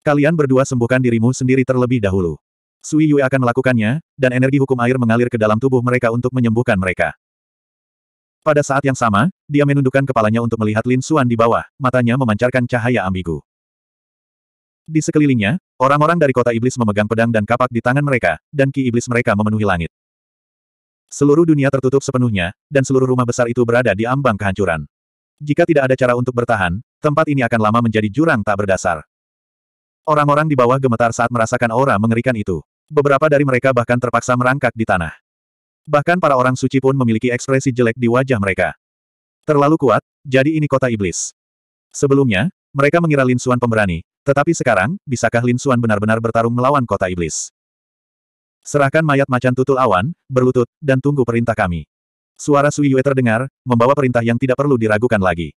Kalian berdua sembuhkan dirimu sendiri terlebih dahulu. Sui Yue akan melakukannya, dan energi hukum air mengalir ke dalam tubuh mereka untuk menyembuhkan mereka. Pada saat yang sama, dia menundukkan kepalanya untuk melihat Lin Xuan di bawah, matanya memancarkan cahaya ambigu. Di sekelilingnya, orang-orang dari kota iblis memegang pedang dan kapak di tangan mereka, dan ki iblis mereka memenuhi langit. Seluruh dunia tertutup sepenuhnya, dan seluruh rumah besar itu berada di ambang kehancuran. Jika tidak ada cara untuk bertahan, tempat ini akan lama menjadi jurang tak berdasar. Orang-orang di bawah gemetar saat merasakan aura mengerikan itu. Beberapa dari mereka bahkan terpaksa merangkak di tanah. Bahkan para orang suci pun memiliki ekspresi jelek di wajah mereka. Terlalu kuat, jadi ini kota iblis. Sebelumnya, mereka mengira Lin Xuan pemberani, tetapi sekarang, bisakah Lin Xuan benar-benar bertarung melawan kota iblis? Serahkan mayat macan tutul awan, berlutut, dan tunggu perintah kami. Suara Sui Yue terdengar, membawa perintah yang tidak perlu diragukan lagi.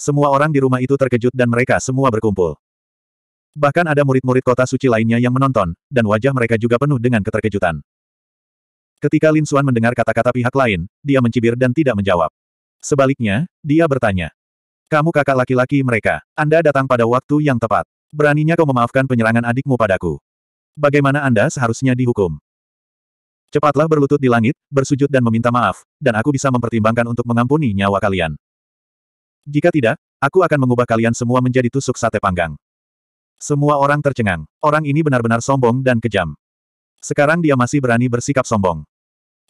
Semua orang di rumah itu terkejut dan mereka semua berkumpul. Bahkan ada murid-murid kota suci lainnya yang menonton, dan wajah mereka juga penuh dengan keterkejutan. Ketika Lin Suan mendengar kata-kata pihak lain, dia mencibir dan tidak menjawab. Sebaliknya, dia bertanya. Kamu kakak laki-laki mereka. Anda datang pada waktu yang tepat. Beraninya kau memaafkan penyerangan adikmu padaku. Bagaimana Anda seharusnya dihukum? Cepatlah berlutut di langit, bersujud dan meminta maaf, dan aku bisa mempertimbangkan untuk mengampuni nyawa kalian. Jika tidak, aku akan mengubah kalian semua menjadi tusuk sate panggang. Semua orang tercengang. Orang ini benar-benar sombong dan kejam. Sekarang dia masih berani bersikap sombong.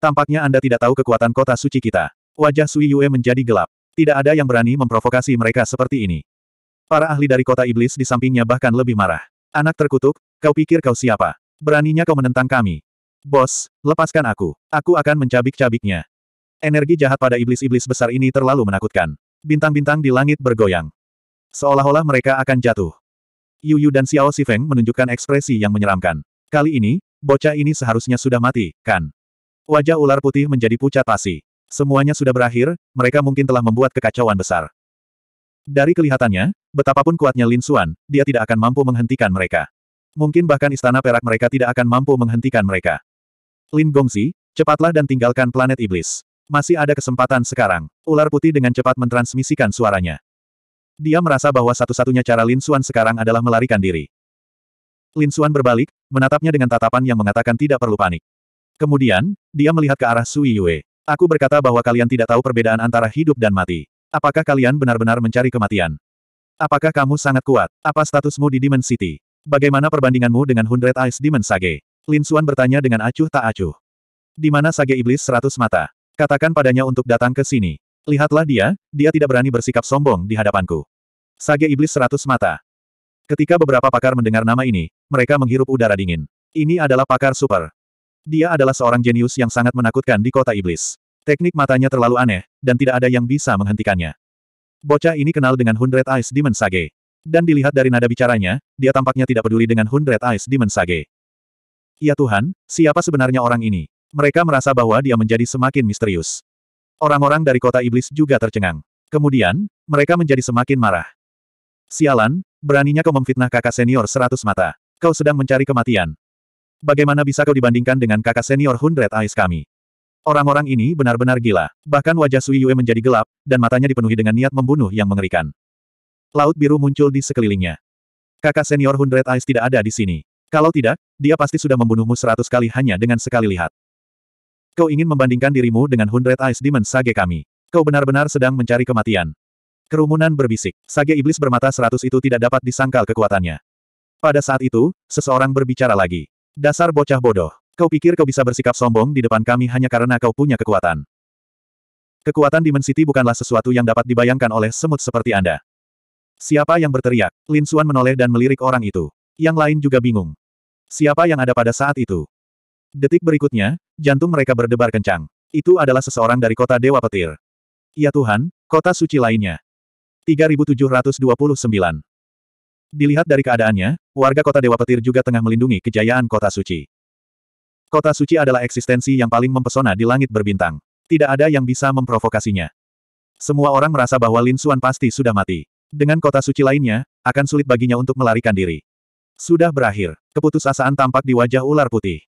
Tampaknya Anda tidak tahu kekuatan kota suci kita. Wajah Sui Yue menjadi gelap. Tidak ada yang berani memprovokasi mereka seperti ini. Para ahli dari kota iblis di sampingnya bahkan lebih marah. Anak terkutuk, kau pikir kau siapa? Beraninya kau menentang kami. Bos, lepaskan aku. Aku akan mencabik-cabiknya. Energi jahat pada iblis-iblis besar ini terlalu menakutkan. Bintang-bintang di langit bergoyang. Seolah-olah mereka akan jatuh. Yu Yu dan Xiao Si Feng menunjukkan ekspresi yang menyeramkan. Kali ini, Bocah ini seharusnya sudah mati, kan? Wajah ular putih menjadi pucat pasi. Semuanya sudah berakhir, mereka mungkin telah membuat kekacauan besar. Dari kelihatannya, betapapun kuatnya Lin Xuan, dia tidak akan mampu menghentikan mereka. Mungkin bahkan istana perak mereka tidak akan mampu menghentikan mereka. Lin Gongzi, cepatlah dan tinggalkan planet iblis. Masih ada kesempatan sekarang. Ular putih dengan cepat mentransmisikan suaranya. Dia merasa bahwa satu-satunya cara Lin Xuan sekarang adalah melarikan diri. Lin Xuan berbalik, menatapnya dengan tatapan yang mengatakan tidak perlu panik. Kemudian, dia melihat ke arah Sui Yue. Aku berkata bahwa kalian tidak tahu perbedaan antara hidup dan mati. Apakah kalian benar-benar mencari kematian? Apakah kamu sangat kuat? Apa statusmu di Demon City? Bagaimana perbandinganmu dengan Hundred Eyes Demon Sage? Lin Xuan bertanya dengan acuh tak acuh. Di mana Sage Iblis seratus mata? Katakan padanya untuk datang ke sini. Lihatlah dia, dia tidak berani bersikap sombong di hadapanku. Sage Iblis seratus mata. Ketika beberapa pakar mendengar nama ini, mereka menghirup udara dingin. Ini adalah pakar super. Dia adalah seorang jenius yang sangat menakutkan di kota iblis. Teknik matanya terlalu aneh, dan tidak ada yang bisa menghentikannya. Bocah ini kenal dengan Hundred Eyes Demon Sage. Dan dilihat dari nada bicaranya, dia tampaknya tidak peduli dengan Hundred Eyes Demon Sage. Ya Tuhan, siapa sebenarnya orang ini? Mereka merasa bahwa dia menjadi semakin misterius. Orang-orang dari kota iblis juga tercengang. Kemudian, mereka menjadi semakin marah. Sialan, beraninya kau memfitnah kakak senior seratus mata. Kau sedang mencari kematian. Bagaimana bisa kau dibandingkan dengan kakak senior Hundred Eyes kami? Orang-orang ini benar-benar gila. Bahkan wajah Sui Yue menjadi gelap, dan matanya dipenuhi dengan niat membunuh yang mengerikan. Laut biru muncul di sekelilingnya. Kakak senior Hundred Eyes tidak ada di sini. Kalau tidak, dia pasti sudah membunuhmu seratus kali hanya dengan sekali lihat. Kau ingin membandingkan dirimu dengan Hundred Eyes Demon Sage kami. Kau benar-benar sedang mencari kematian. Kerumunan berbisik. Sage iblis bermata seratus itu tidak dapat disangkal kekuatannya. Pada saat itu, seseorang berbicara lagi. Dasar bocah bodoh. Kau pikir kau bisa bersikap sombong di depan kami hanya karena kau punya kekuatan. Kekuatan Dimensity bukanlah sesuatu yang dapat dibayangkan oleh semut seperti Anda. Siapa yang berteriak? Lin Xuan menoleh dan melirik orang itu. Yang lain juga bingung. Siapa yang ada pada saat itu? Detik berikutnya, jantung mereka berdebar kencang. Itu adalah seseorang dari kota Dewa Petir. Ya Tuhan, kota suci lainnya. 3729 Dilihat dari keadaannya, warga kota Dewa Petir juga tengah melindungi kejayaan kota suci. Kota suci adalah eksistensi yang paling mempesona di langit berbintang. Tidak ada yang bisa memprovokasinya. Semua orang merasa bahwa Lin Xuan pasti sudah mati. Dengan kota suci lainnya, akan sulit baginya untuk melarikan diri. Sudah berakhir. Keputusasaan tampak di wajah ular putih.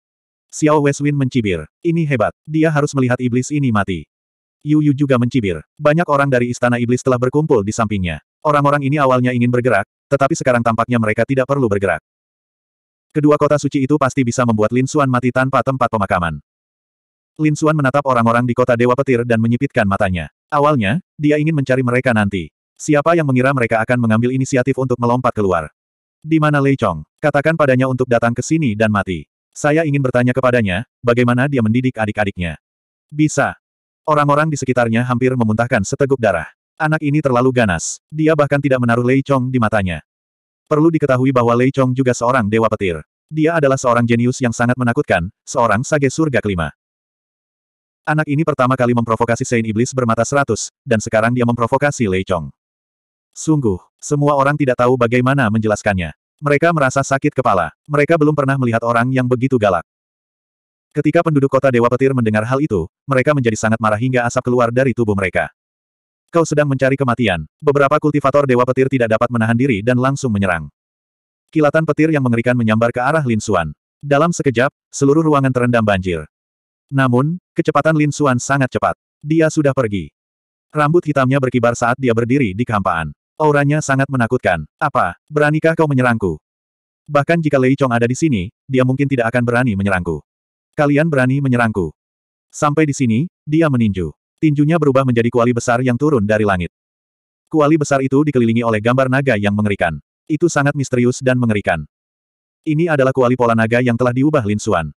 Xiao Weswin mencibir. Ini hebat. Dia harus melihat iblis ini mati. Yu Yu juga mencibir. Banyak orang dari istana iblis telah berkumpul di sampingnya. Orang-orang ini awalnya ingin bergerak, tetapi sekarang tampaknya mereka tidak perlu bergerak. Kedua kota suci itu pasti bisa membuat Lin Xuan mati tanpa tempat pemakaman. Lin Xuan menatap orang-orang di kota Dewa Petir dan menyipitkan matanya. Awalnya, dia ingin mencari mereka nanti. Siapa yang mengira mereka akan mengambil inisiatif untuk melompat keluar? Di mana Lei Chong? Katakan padanya untuk datang ke sini dan mati. Saya ingin bertanya kepadanya, bagaimana dia mendidik adik-adiknya. Bisa. Orang-orang di sekitarnya hampir memuntahkan seteguk darah. Anak ini terlalu ganas. Dia bahkan tidak menaruh Lei Chong di matanya. Perlu diketahui bahwa Lei Chong juga seorang dewa petir. Dia adalah seorang jenius yang sangat menakutkan, seorang sage surga kelima. Anak ini pertama kali memprovokasi Saint Iblis bermata seratus, dan sekarang dia memprovokasi Lei Chong. Sungguh, semua orang tidak tahu bagaimana menjelaskannya. Mereka merasa sakit kepala. Mereka belum pernah melihat orang yang begitu galak. Ketika penduduk kota Dewa Petir mendengar hal itu, mereka menjadi sangat marah hingga asap keluar dari tubuh mereka. Kau sedang mencari kematian. Beberapa kultivator Dewa Petir tidak dapat menahan diri dan langsung menyerang. Kilatan petir yang mengerikan menyambar ke arah Lin Xuan. Dalam sekejap, seluruh ruangan terendam banjir. Namun, kecepatan Lin Xuan sangat cepat. Dia sudah pergi. Rambut hitamnya berkibar saat dia berdiri di kehampaan. Auranya sangat menakutkan. Apa, beranikah kau menyerangku? Bahkan jika Lei Chong ada di sini, dia mungkin tidak akan berani menyerangku. Kalian berani menyerangku. Sampai di sini, dia meninju. Tinjunya berubah menjadi kuali besar yang turun dari langit. Kuali besar itu dikelilingi oleh gambar naga yang mengerikan. Itu sangat misterius dan mengerikan. Ini adalah kuali pola naga yang telah diubah Lin Suan.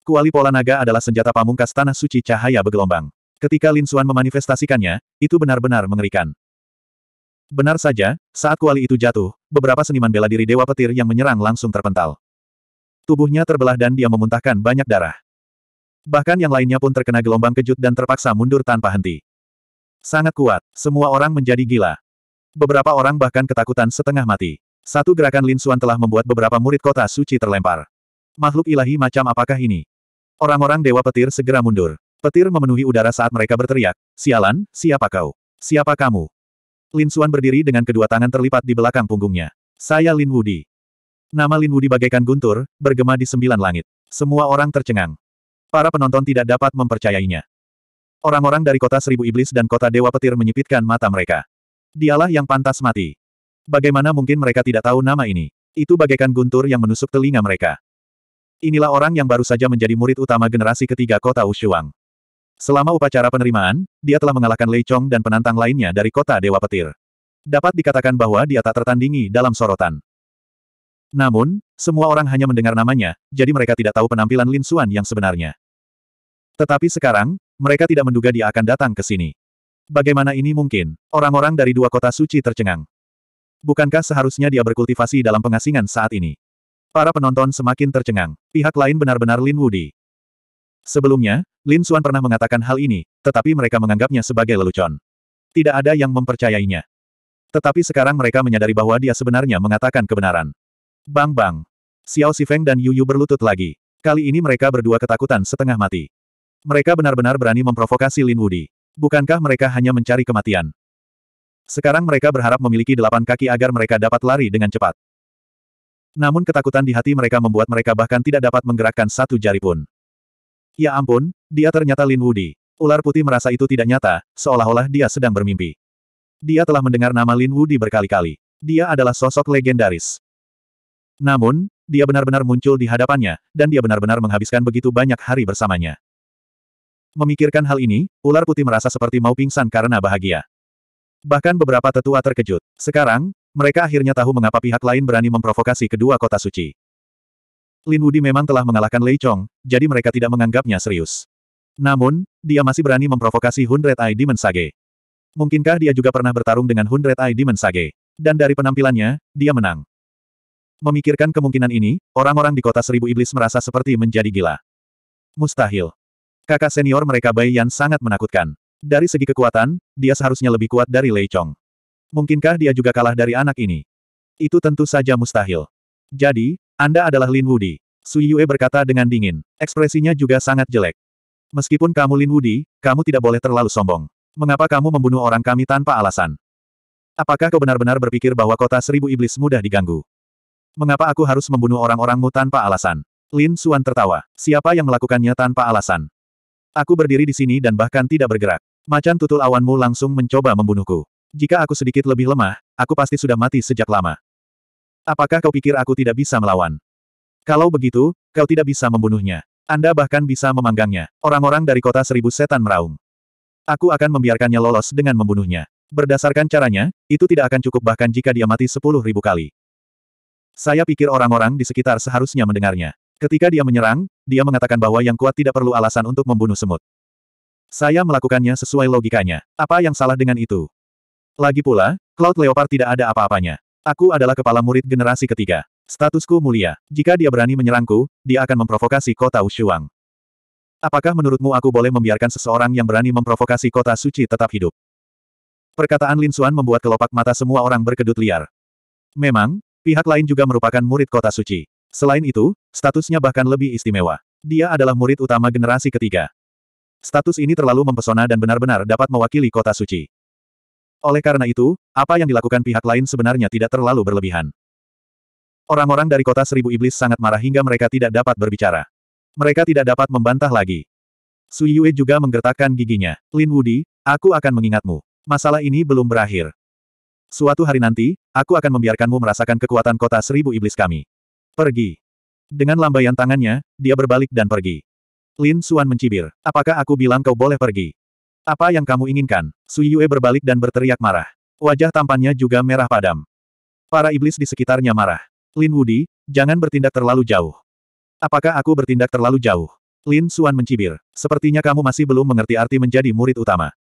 Kuali pola naga adalah senjata pamungkas tanah suci cahaya bergelombang. Ketika Lin Suan memanifestasikannya, itu benar-benar mengerikan. Benar saja, saat kuali itu jatuh, beberapa seniman bela diri Dewa Petir yang menyerang langsung terpental. Tubuhnya terbelah dan dia memuntahkan banyak darah. Bahkan yang lainnya pun terkena gelombang kejut dan terpaksa mundur tanpa henti. Sangat kuat, semua orang menjadi gila. Beberapa orang bahkan ketakutan setengah mati. Satu gerakan Lin Suan telah membuat beberapa murid kota suci terlempar. Makhluk ilahi macam apakah ini? Orang-orang Dewa Petir segera mundur. Petir memenuhi udara saat mereka berteriak, Sialan, siapa kau? Siapa kamu? Lin Suan berdiri dengan kedua tangan terlipat di belakang punggungnya. Saya Lin Wudi. Nama Lin Wudi bagaikan guntur, bergema di sembilan langit. Semua orang tercengang. Para penonton tidak dapat mempercayainya. Orang-orang dari kota seribu iblis dan kota dewa petir menyipitkan mata mereka. Dialah yang pantas mati. Bagaimana mungkin mereka tidak tahu nama ini? Itu bagaikan guntur yang menusuk telinga mereka. Inilah orang yang baru saja menjadi murid utama generasi ketiga kota Ushuang. Selama upacara penerimaan, dia telah mengalahkan Lei Chong dan penantang lainnya dari kota Dewa Petir. Dapat dikatakan bahwa dia tak tertandingi dalam sorotan. Namun, semua orang hanya mendengar namanya, jadi mereka tidak tahu penampilan Lin Xuan yang sebenarnya. Tetapi sekarang, mereka tidak menduga dia akan datang ke sini. Bagaimana ini mungkin? Orang-orang dari dua kota suci tercengang. Bukankah seharusnya dia berkultivasi dalam pengasingan saat ini? Para penonton semakin tercengang. Pihak lain benar-benar Lin Wudi. Sebelumnya, Lin Xuan pernah mengatakan hal ini, tetapi mereka menganggapnya sebagai lelucon. Tidak ada yang mempercayainya. Tetapi sekarang mereka menyadari bahwa dia sebenarnya mengatakan kebenaran. Bang Bang. Xiao Sifeng dan Yu Yu berlutut lagi. Kali ini mereka berdua ketakutan setengah mati. Mereka benar-benar berani memprovokasi Lin Wudi. Bukankah mereka hanya mencari kematian? Sekarang mereka berharap memiliki delapan kaki agar mereka dapat lari dengan cepat. Namun ketakutan di hati mereka membuat mereka bahkan tidak dapat menggerakkan satu jari pun. Ya ampun, dia ternyata Lin Wudi. Ular putih merasa itu tidak nyata, seolah-olah dia sedang bermimpi. Dia telah mendengar nama Lin Wudi berkali-kali. Dia adalah sosok legendaris. Namun, dia benar-benar muncul di hadapannya, dan dia benar-benar menghabiskan begitu banyak hari bersamanya. Memikirkan hal ini, ular putih merasa seperti mau pingsan karena bahagia. Bahkan beberapa tetua terkejut. Sekarang, mereka akhirnya tahu mengapa pihak lain berani memprovokasi kedua kota suci. Lin Wudi memang telah mengalahkan Lei Chong, jadi mereka tidak menganggapnya serius. Namun, dia masih berani memprovokasi Hundred Eye Demon Sage. Mungkinkah dia juga pernah bertarung dengan Hundred Eye Demon Sage? Dan dari penampilannya, dia menang. Memikirkan kemungkinan ini, orang-orang di kota seribu iblis merasa seperti menjadi gila. Mustahil. Kakak senior mereka Bai Yan sangat menakutkan. Dari segi kekuatan, dia seharusnya lebih kuat dari Lei Chong. Mungkinkah dia juga kalah dari anak ini? Itu tentu saja mustahil. Jadi, Anda adalah Lin Wudi. Sui Yue berkata dengan dingin. Ekspresinya juga sangat jelek. Meskipun kamu Lin Wudi, kamu tidak boleh terlalu sombong. Mengapa kamu membunuh orang kami tanpa alasan? Apakah kau benar-benar berpikir bahwa kota seribu iblis mudah diganggu? Mengapa aku harus membunuh orang-orangmu tanpa alasan? Lin Xuan tertawa. Siapa yang melakukannya tanpa alasan? Aku berdiri di sini dan bahkan tidak bergerak. Macan tutul awanmu langsung mencoba membunuhku. Jika aku sedikit lebih lemah, aku pasti sudah mati sejak lama. Apakah kau pikir aku tidak bisa melawan? Kalau begitu, kau tidak bisa membunuhnya. Anda bahkan bisa memanggangnya. Orang-orang dari kota seribu setan meraung. Aku akan membiarkannya lolos dengan membunuhnya. Berdasarkan caranya, itu tidak akan cukup bahkan jika dia mati sepuluh ribu kali. Saya pikir orang-orang di sekitar seharusnya mendengarnya. Ketika dia menyerang, dia mengatakan bahwa yang kuat tidak perlu alasan untuk membunuh semut. Saya melakukannya sesuai logikanya. Apa yang salah dengan itu? Lagi pula, Cloud Leopard tidak ada apa-apanya. Aku adalah kepala murid generasi ketiga. Statusku mulia. Jika dia berani menyerangku, dia akan memprovokasi kota Ushuang. Apakah menurutmu aku boleh membiarkan seseorang yang berani memprovokasi kota suci tetap hidup? Perkataan Lin Xuan membuat kelopak mata semua orang berkedut liar. Memang, pihak lain juga merupakan murid kota suci. Selain itu, statusnya bahkan lebih istimewa. Dia adalah murid utama generasi ketiga. Status ini terlalu mempesona dan benar-benar dapat mewakili kota suci. Oleh karena itu, apa yang dilakukan pihak lain sebenarnya tidak terlalu berlebihan. Orang-orang dari kota seribu iblis sangat marah hingga mereka tidak dapat berbicara. Mereka tidak dapat membantah lagi. Sui Yue juga menggertakkan giginya. Lin Wudi, aku akan mengingatmu. Masalah ini belum berakhir. Suatu hari nanti, aku akan membiarkanmu merasakan kekuatan kota seribu iblis kami. Pergi. Dengan lambaian tangannya, dia berbalik dan pergi. Lin Suan mencibir. Apakah aku bilang kau boleh pergi? Apa yang kamu inginkan? Su Yue berbalik dan berteriak marah. Wajah tampannya juga merah padam. Para iblis di sekitarnya marah. Lin Wudi, jangan bertindak terlalu jauh. Apakah aku bertindak terlalu jauh? Lin Suan mencibir. Sepertinya kamu masih belum mengerti arti menjadi murid utama.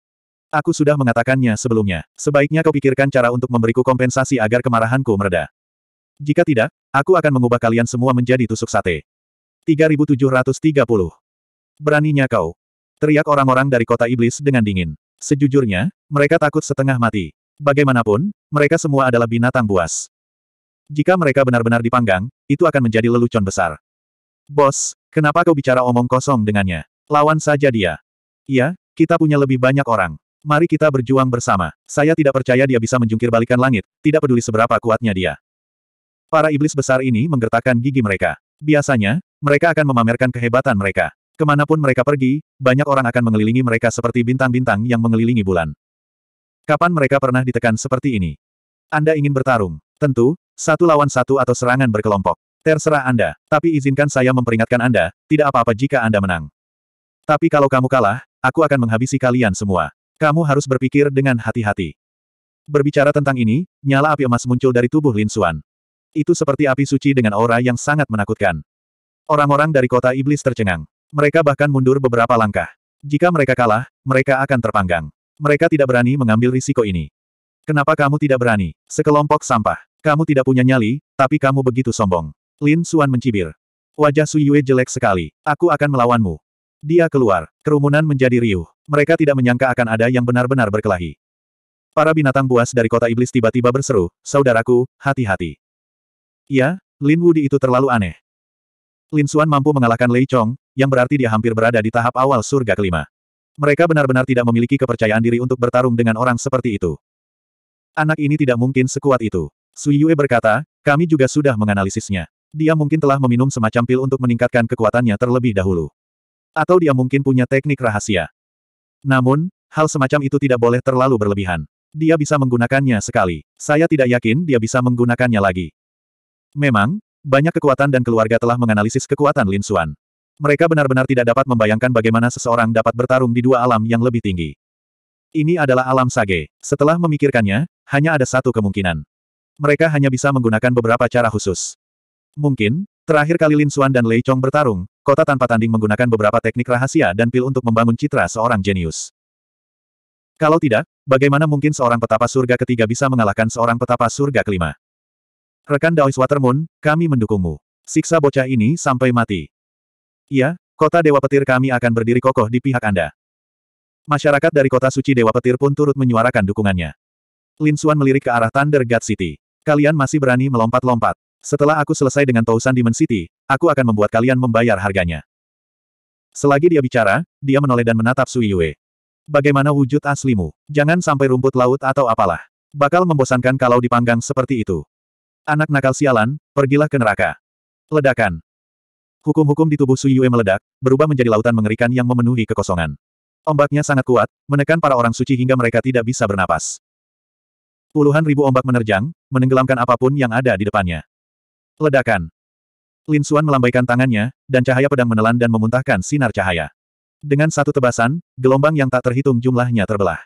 Aku sudah mengatakannya sebelumnya. Sebaiknya kau pikirkan cara untuk memberiku kompensasi agar kemarahanku mereda. Jika tidak, Aku akan mengubah kalian semua menjadi tusuk sate. 3730. Beraninya kau. Teriak orang-orang dari kota iblis dengan dingin. Sejujurnya, mereka takut setengah mati. Bagaimanapun, mereka semua adalah binatang buas. Jika mereka benar-benar dipanggang, itu akan menjadi lelucon besar. Bos, kenapa kau bicara omong kosong dengannya? Lawan saja dia. Iya, kita punya lebih banyak orang. Mari kita berjuang bersama. Saya tidak percaya dia bisa menjungkir balikan langit, tidak peduli seberapa kuatnya dia. Para iblis besar ini menggertakkan gigi mereka. Biasanya, mereka akan memamerkan kehebatan mereka. Kemanapun mereka pergi, banyak orang akan mengelilingi mereka seperti bintang-bintang yang mengelilingi bulan. Kapan mereka pernah ditekan seperti ini? Anda ingin bertarung? Tentu, satu lawan satu atau serangan berkelompok. Terserah Anda, tapi izinkan saya memperingatkan Anda, tidak apa-apa jika Anda menang. Tapi kalau kamu kalah, aku akan menghabisi kalian semua. Kamu harus berpikir dengan hati-hati. Berbicara tentang ini, nyala api emas muncul dari tubuh Lin Xuan. Itu seperti api suci dengan aura yang sangat menakutkan. Orang-orang dari kota iblis tercengang. Mereka bahkan mundur beberapa langkah. Jika mereka kalah, mereka akan terpanggang. Mereka tidak berani mengambil risiko ini. Kenapa kamu tidak berani? Sekelompok sampah. Kamu tidak punya nyali, tapi kamu begitu sombong. Lin Suan mencibir. Wajah Su Yue jelek sekali. Aku akan melawanmu. Dia keluar. Kerumunan menjadi riuh. Mereka tidak menyangka akan ada yang benar-benar berkelahi. Para binatang buas dari kota iblis tiba-tiba berseru, Saudaraku, hati-hati. Ya, Lin Wudi itu terlalu aneh. Lin Xuan mampu mengalahkan Lei Chong, yang berarti dia hampir berada di tahap awal surga kelima. Mereka benar-benar tidak memiliki kepercayaan diri untuk bertarung dengan orang seperti itu. Anak ini tidak mungkin sekuat itu. Sui Yue berkata, kami juga sudah menganalisisnya. Dia mungkin telah meminum semacam pil untuk meningkatkan kekuatannya terlebih dahulu. Atau dia mungkin punya teknik rahasia. Namun, hal semacam itu tidak boleh terlalu berlebihan. Dia bisa menggunakannya sekali. Saya tidak yakin dia bisa menggunakannya lagi. Memang, banyak kekuatan dan keluarga telah menganalisis kekuatan Lin Xuan. Mereka benar-benar tidak dapat membayangkan bagaimana seseorang dapat bertarung di dua alam yang lebih tinggi. Ini adalah alam sage. Setelah memikirkannya, hanya ada satu kemungkinan. Mereka hanya bisa menggunakan beberapa cara khusus. Mungkin, terakhir kali Lin Xuan dan Lei Chong bertarung, kota tanpa tanding menggunakan beberapa teknik rahasia dan pil untuk membangun citra seorang jenius. Kalau tidak, bagaimana mungkin seorang petapa surga ketiga bisa mengalahkan seorang petapa surga kelima? Rekan Daois Watermoon, kami mendukungmu. Siksa bocah ini sampai mati. Iya, kota Dewa Petir kami akan berdiri kokoh di pihak Anda. Masyarakat dari kota suci Dewa Petir pun turut menyuarakan dukungannya. Lin Xuan melirik ke arah Thunder God City. Kalian masih berani melompat-lompat. Setelah aku selesai dengan Tousan Demon City, aku akan membuat kalian membayar harganya. Selagi dia bicara, dia menoleh dan menatap Sui Yue. Bagaimana wujud aslimu? Jangan sampai rumput laut atau apalah. Bakal membosankan kalau dipanggang seperti itu. Anak nakal sialan, pergilah ke neraka. Ledakan. Hukum-hukum di tubuh Su Yue meledak, berubah menjadi lautan mengerikan yang memenuhi kekosongan. Ombaknya sangat kuat, menekan para orang suci hingga mereka tidak bisa bernapas. Puluhan ribu ombak menerjang, menenggelamkan apapun yang ada di depannya. Ledakan. Lin Xuan melambaikan tangannya, dan cahaya pedang menelan dan memuntahkan sinar cahaya. Dengan satu tebasan, gelombang yang tak terhitung jumlahnya terbelah.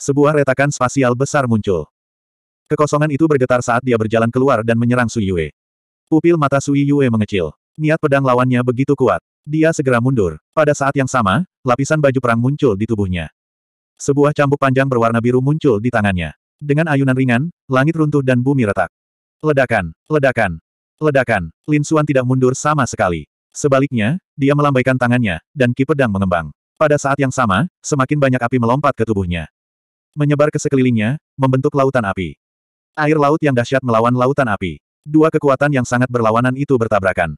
Sebuah retakan spasial besar muncul. Kekosongan itu bergetar saat dia berjalan keluar dan menyerang Su Yue. Pupil mata Su Yue mengecil. Niat pedang lawannya begitu kuat. Dia segera mundur. Pada saat yang sama, lapisan baju perang muncul di tubuhnya. Sebuah cambuk panjang berwarna biru muncul di tangannya. Dengan ayunan ringan, langit runtuh dan bumi retak. Ledakan, ledakan, ledakan. Lin Xuan tidak mundur sama sekali. Sebaliknya, dia melambaikan tangannya, dan ki pedang mengembang. Pada saat yang sama, semakin banyak api melompat ke tubuhnya. Menyebar ke sekelilingnya, membentuk lautan api. Air laut yang dahsyat melawan lautan api. Dua kekuatan yang sangat berlawanan itu bertabrakan.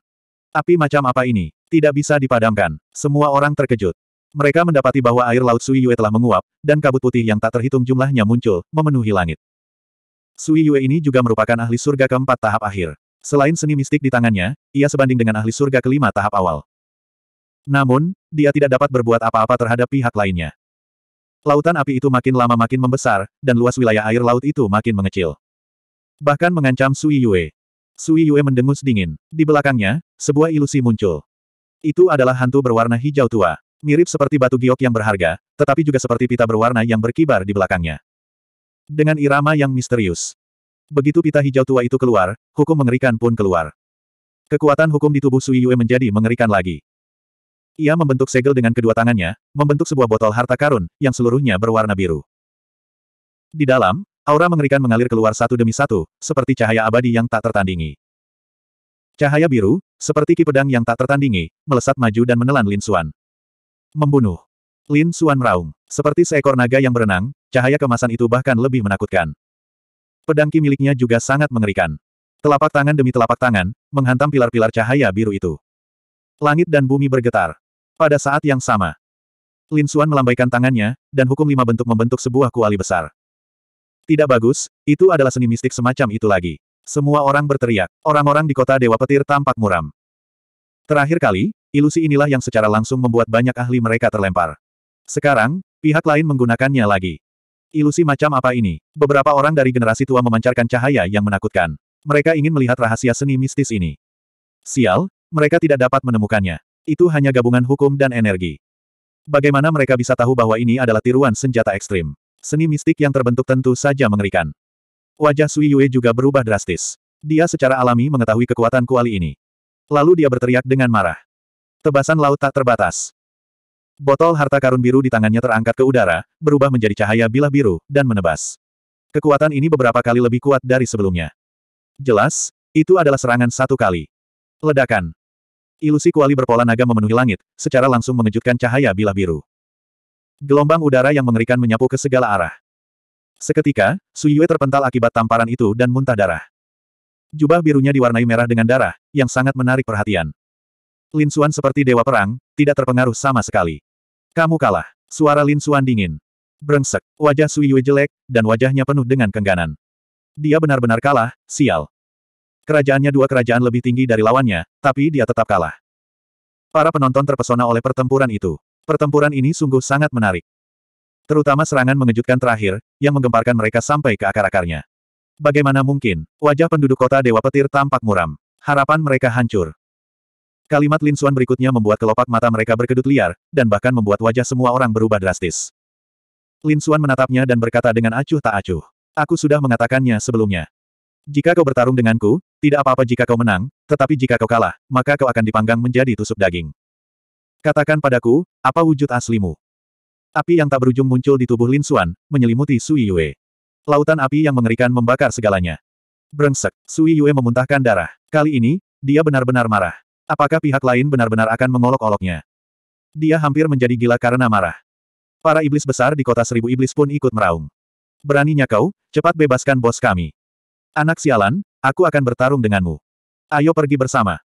Api macam apa ini? Tidak bisa dipadamkan. Semua orang terkejut. Mereka mendapati bahwa air laut Sui Yue telah menguap, dan kabut putih yang tak terhitung jumlahnya muncul, memenuhi langit. Sui Yue ini juga merupakan ahli surga keempat tahap akhir. Selain seni mistik di tangannya, ia sebanding dengan ahli surga kelima tahap awal. Namun, dia tidak dapat berbuat apa-apa terhadap pihak lainnya. Lautan api itu makin lama makin membesar, dan luas wilayah air laut itu makin mengecil. Bahkan mengancam Sui Yue. Sui Yue mendengus dingin. Di belakangnya, sebuah ilusi muncul. Itu adalah hantu berwarna hijau tua. Mirip seperti batu giok yang berharga, tetapi juga seperti pita berwarna yang berkibar di belakangnya. Dengan irama yang misterius. Begitu pita hijau tua itu keluar, hukum mengerikan pun keluar. Kekuatan hukum di tubuh Sui Yue menjadi mengerikan lagi. Ia membentuk segel dengan kedua tangannya, membentuk sebuah botol harta karun, yang seluruhnya berwarna biru. Di dalam, Aura mengerikan mengalir keluar satu demi satu, seperti cahaya abadi yang tak tertandingi. Cahaya biru, seperti ki pedang yang tak tertandingi, melesat maju dan menelan Lin Xuan. Membunuh. Lin Xuan meraung. Seperti seekor naga yang berenang, cahaya kemasan itu bahkan lebih menakutkan. Pedang ki miliknya juga sangat mengerikan. Telapak tangan demi telapak tangan, menghantam pilar-pilar cahaya biru itu. Langit dan bumi bergetar. Pada saat yang sama, Lin Xuan melambaikan tangannya, dan hukum lima bentuk membentuk sebuah kuali besar. Tidak bagus, itu adalah seni mistik semacam itu lagi. Semua orang berteriak. Orang-orang di kota Dewa Petir tampak muram. Terakhir kali, ilusi inilah yang secara langsung membuat banyak ahli mereka terlempar. Sekarang, pihak lain menggunakannya lagi. Ilusi macam apa ini? Beberapa orang dari generasi tua memancarkan cahaya yang menakutkan. Mereka ingin melihat rahasia seni mistis ini. Sial, mereka tidak dapat menemukannya. Itu hanya gabungan hukum dan energi. Bagaimana mereka bisa tahu bahwa ini adalah tiruan senjata ekstrim? Seni mistik yang terbentuk tentu saja mengerikan. Wajah Sui Yue juga berubah drastis. Dia secara alami mengetahui kekuatan kuali ini. Lalu dia berteriak dengan marah. Tebasan laut tak terbatas. Botol harta karun biru di tangannya terangkat ke udara, berubah menjadi cahaya bilah biru, dan menebas. Kekuatan ini beberapa kali lebih kuat dari sebelumnya. Jelas, itu adalah serangan satu kali. Ledakan. Ilusi kuali berpola naga memenuhi langit, secara langsung mengejutkan cahaya bilah biru. Gelombang udara yang mengerikan menyapu ke segala arah. Seketika, Su Yue terpental akibat tamparan itu dan muntah darah. Jubah birunya diwarnai merah dengan darah, yang sangat menarik perhatian. Lin Xuan seperti dewa perang, tidak terpengaruh sama sekali. Kamu kalah. Suara Lin Xuan dingin. Brengsek, wajah Su Yue jelek, dan wajahnya penuh dengan kengganan. Dia benar-benar kalah, sial. Kerajaannya dua kerajaan lebih tinggi dari lawannya, tapi dia tetap kalah. Para penonton terpesona oleh pertempuran itu. Pertempuran ini sungguh sangat menarik. Terutama serangan mengejutkan terakhir, yang menggemparkan mereka sampai ke akar-akarnya. Bagaimana mungkin, wajah penduduk kota Dewa Petir tampak muram. Harapan mereka hancur. Kalimat Lin Xuan berikutnya membuat kelopak mata mereka berkedut liar, dan bahkan membuat wajah semua orang berubah drastis. Lin Xuan menatapnya dan berkata dengan acuh tak acuh. Aku sudah mengatakannya sebelumnya. Jika kau bertarung denganku, tidak apa-apa jika kau menang, tetapi jika kau kalah, maka kau akan dipanggang menjadi tusuk daging. Katakan padaku, apa wujud aslimu? Api yang tak berujung muncul di tubuh Lin Xuan, menyelimuti Sui Yue. Lautan api yang mengerikan membakar segalanya. Brengsek, Sui Yue memuntahkan darah. Kali ini, dia benar-benar marah. Apakah pihak lain benar-benar akan mengolok-oloknya? Dia hampir menjadi gila karena marah. Para iblis besar di kota seribu iblis pun ikut meraung. Beraninya kau, cepat bebaskan bos kami. Anak sialan, aku akan bertarung denganmu. Ayo pergi bersama.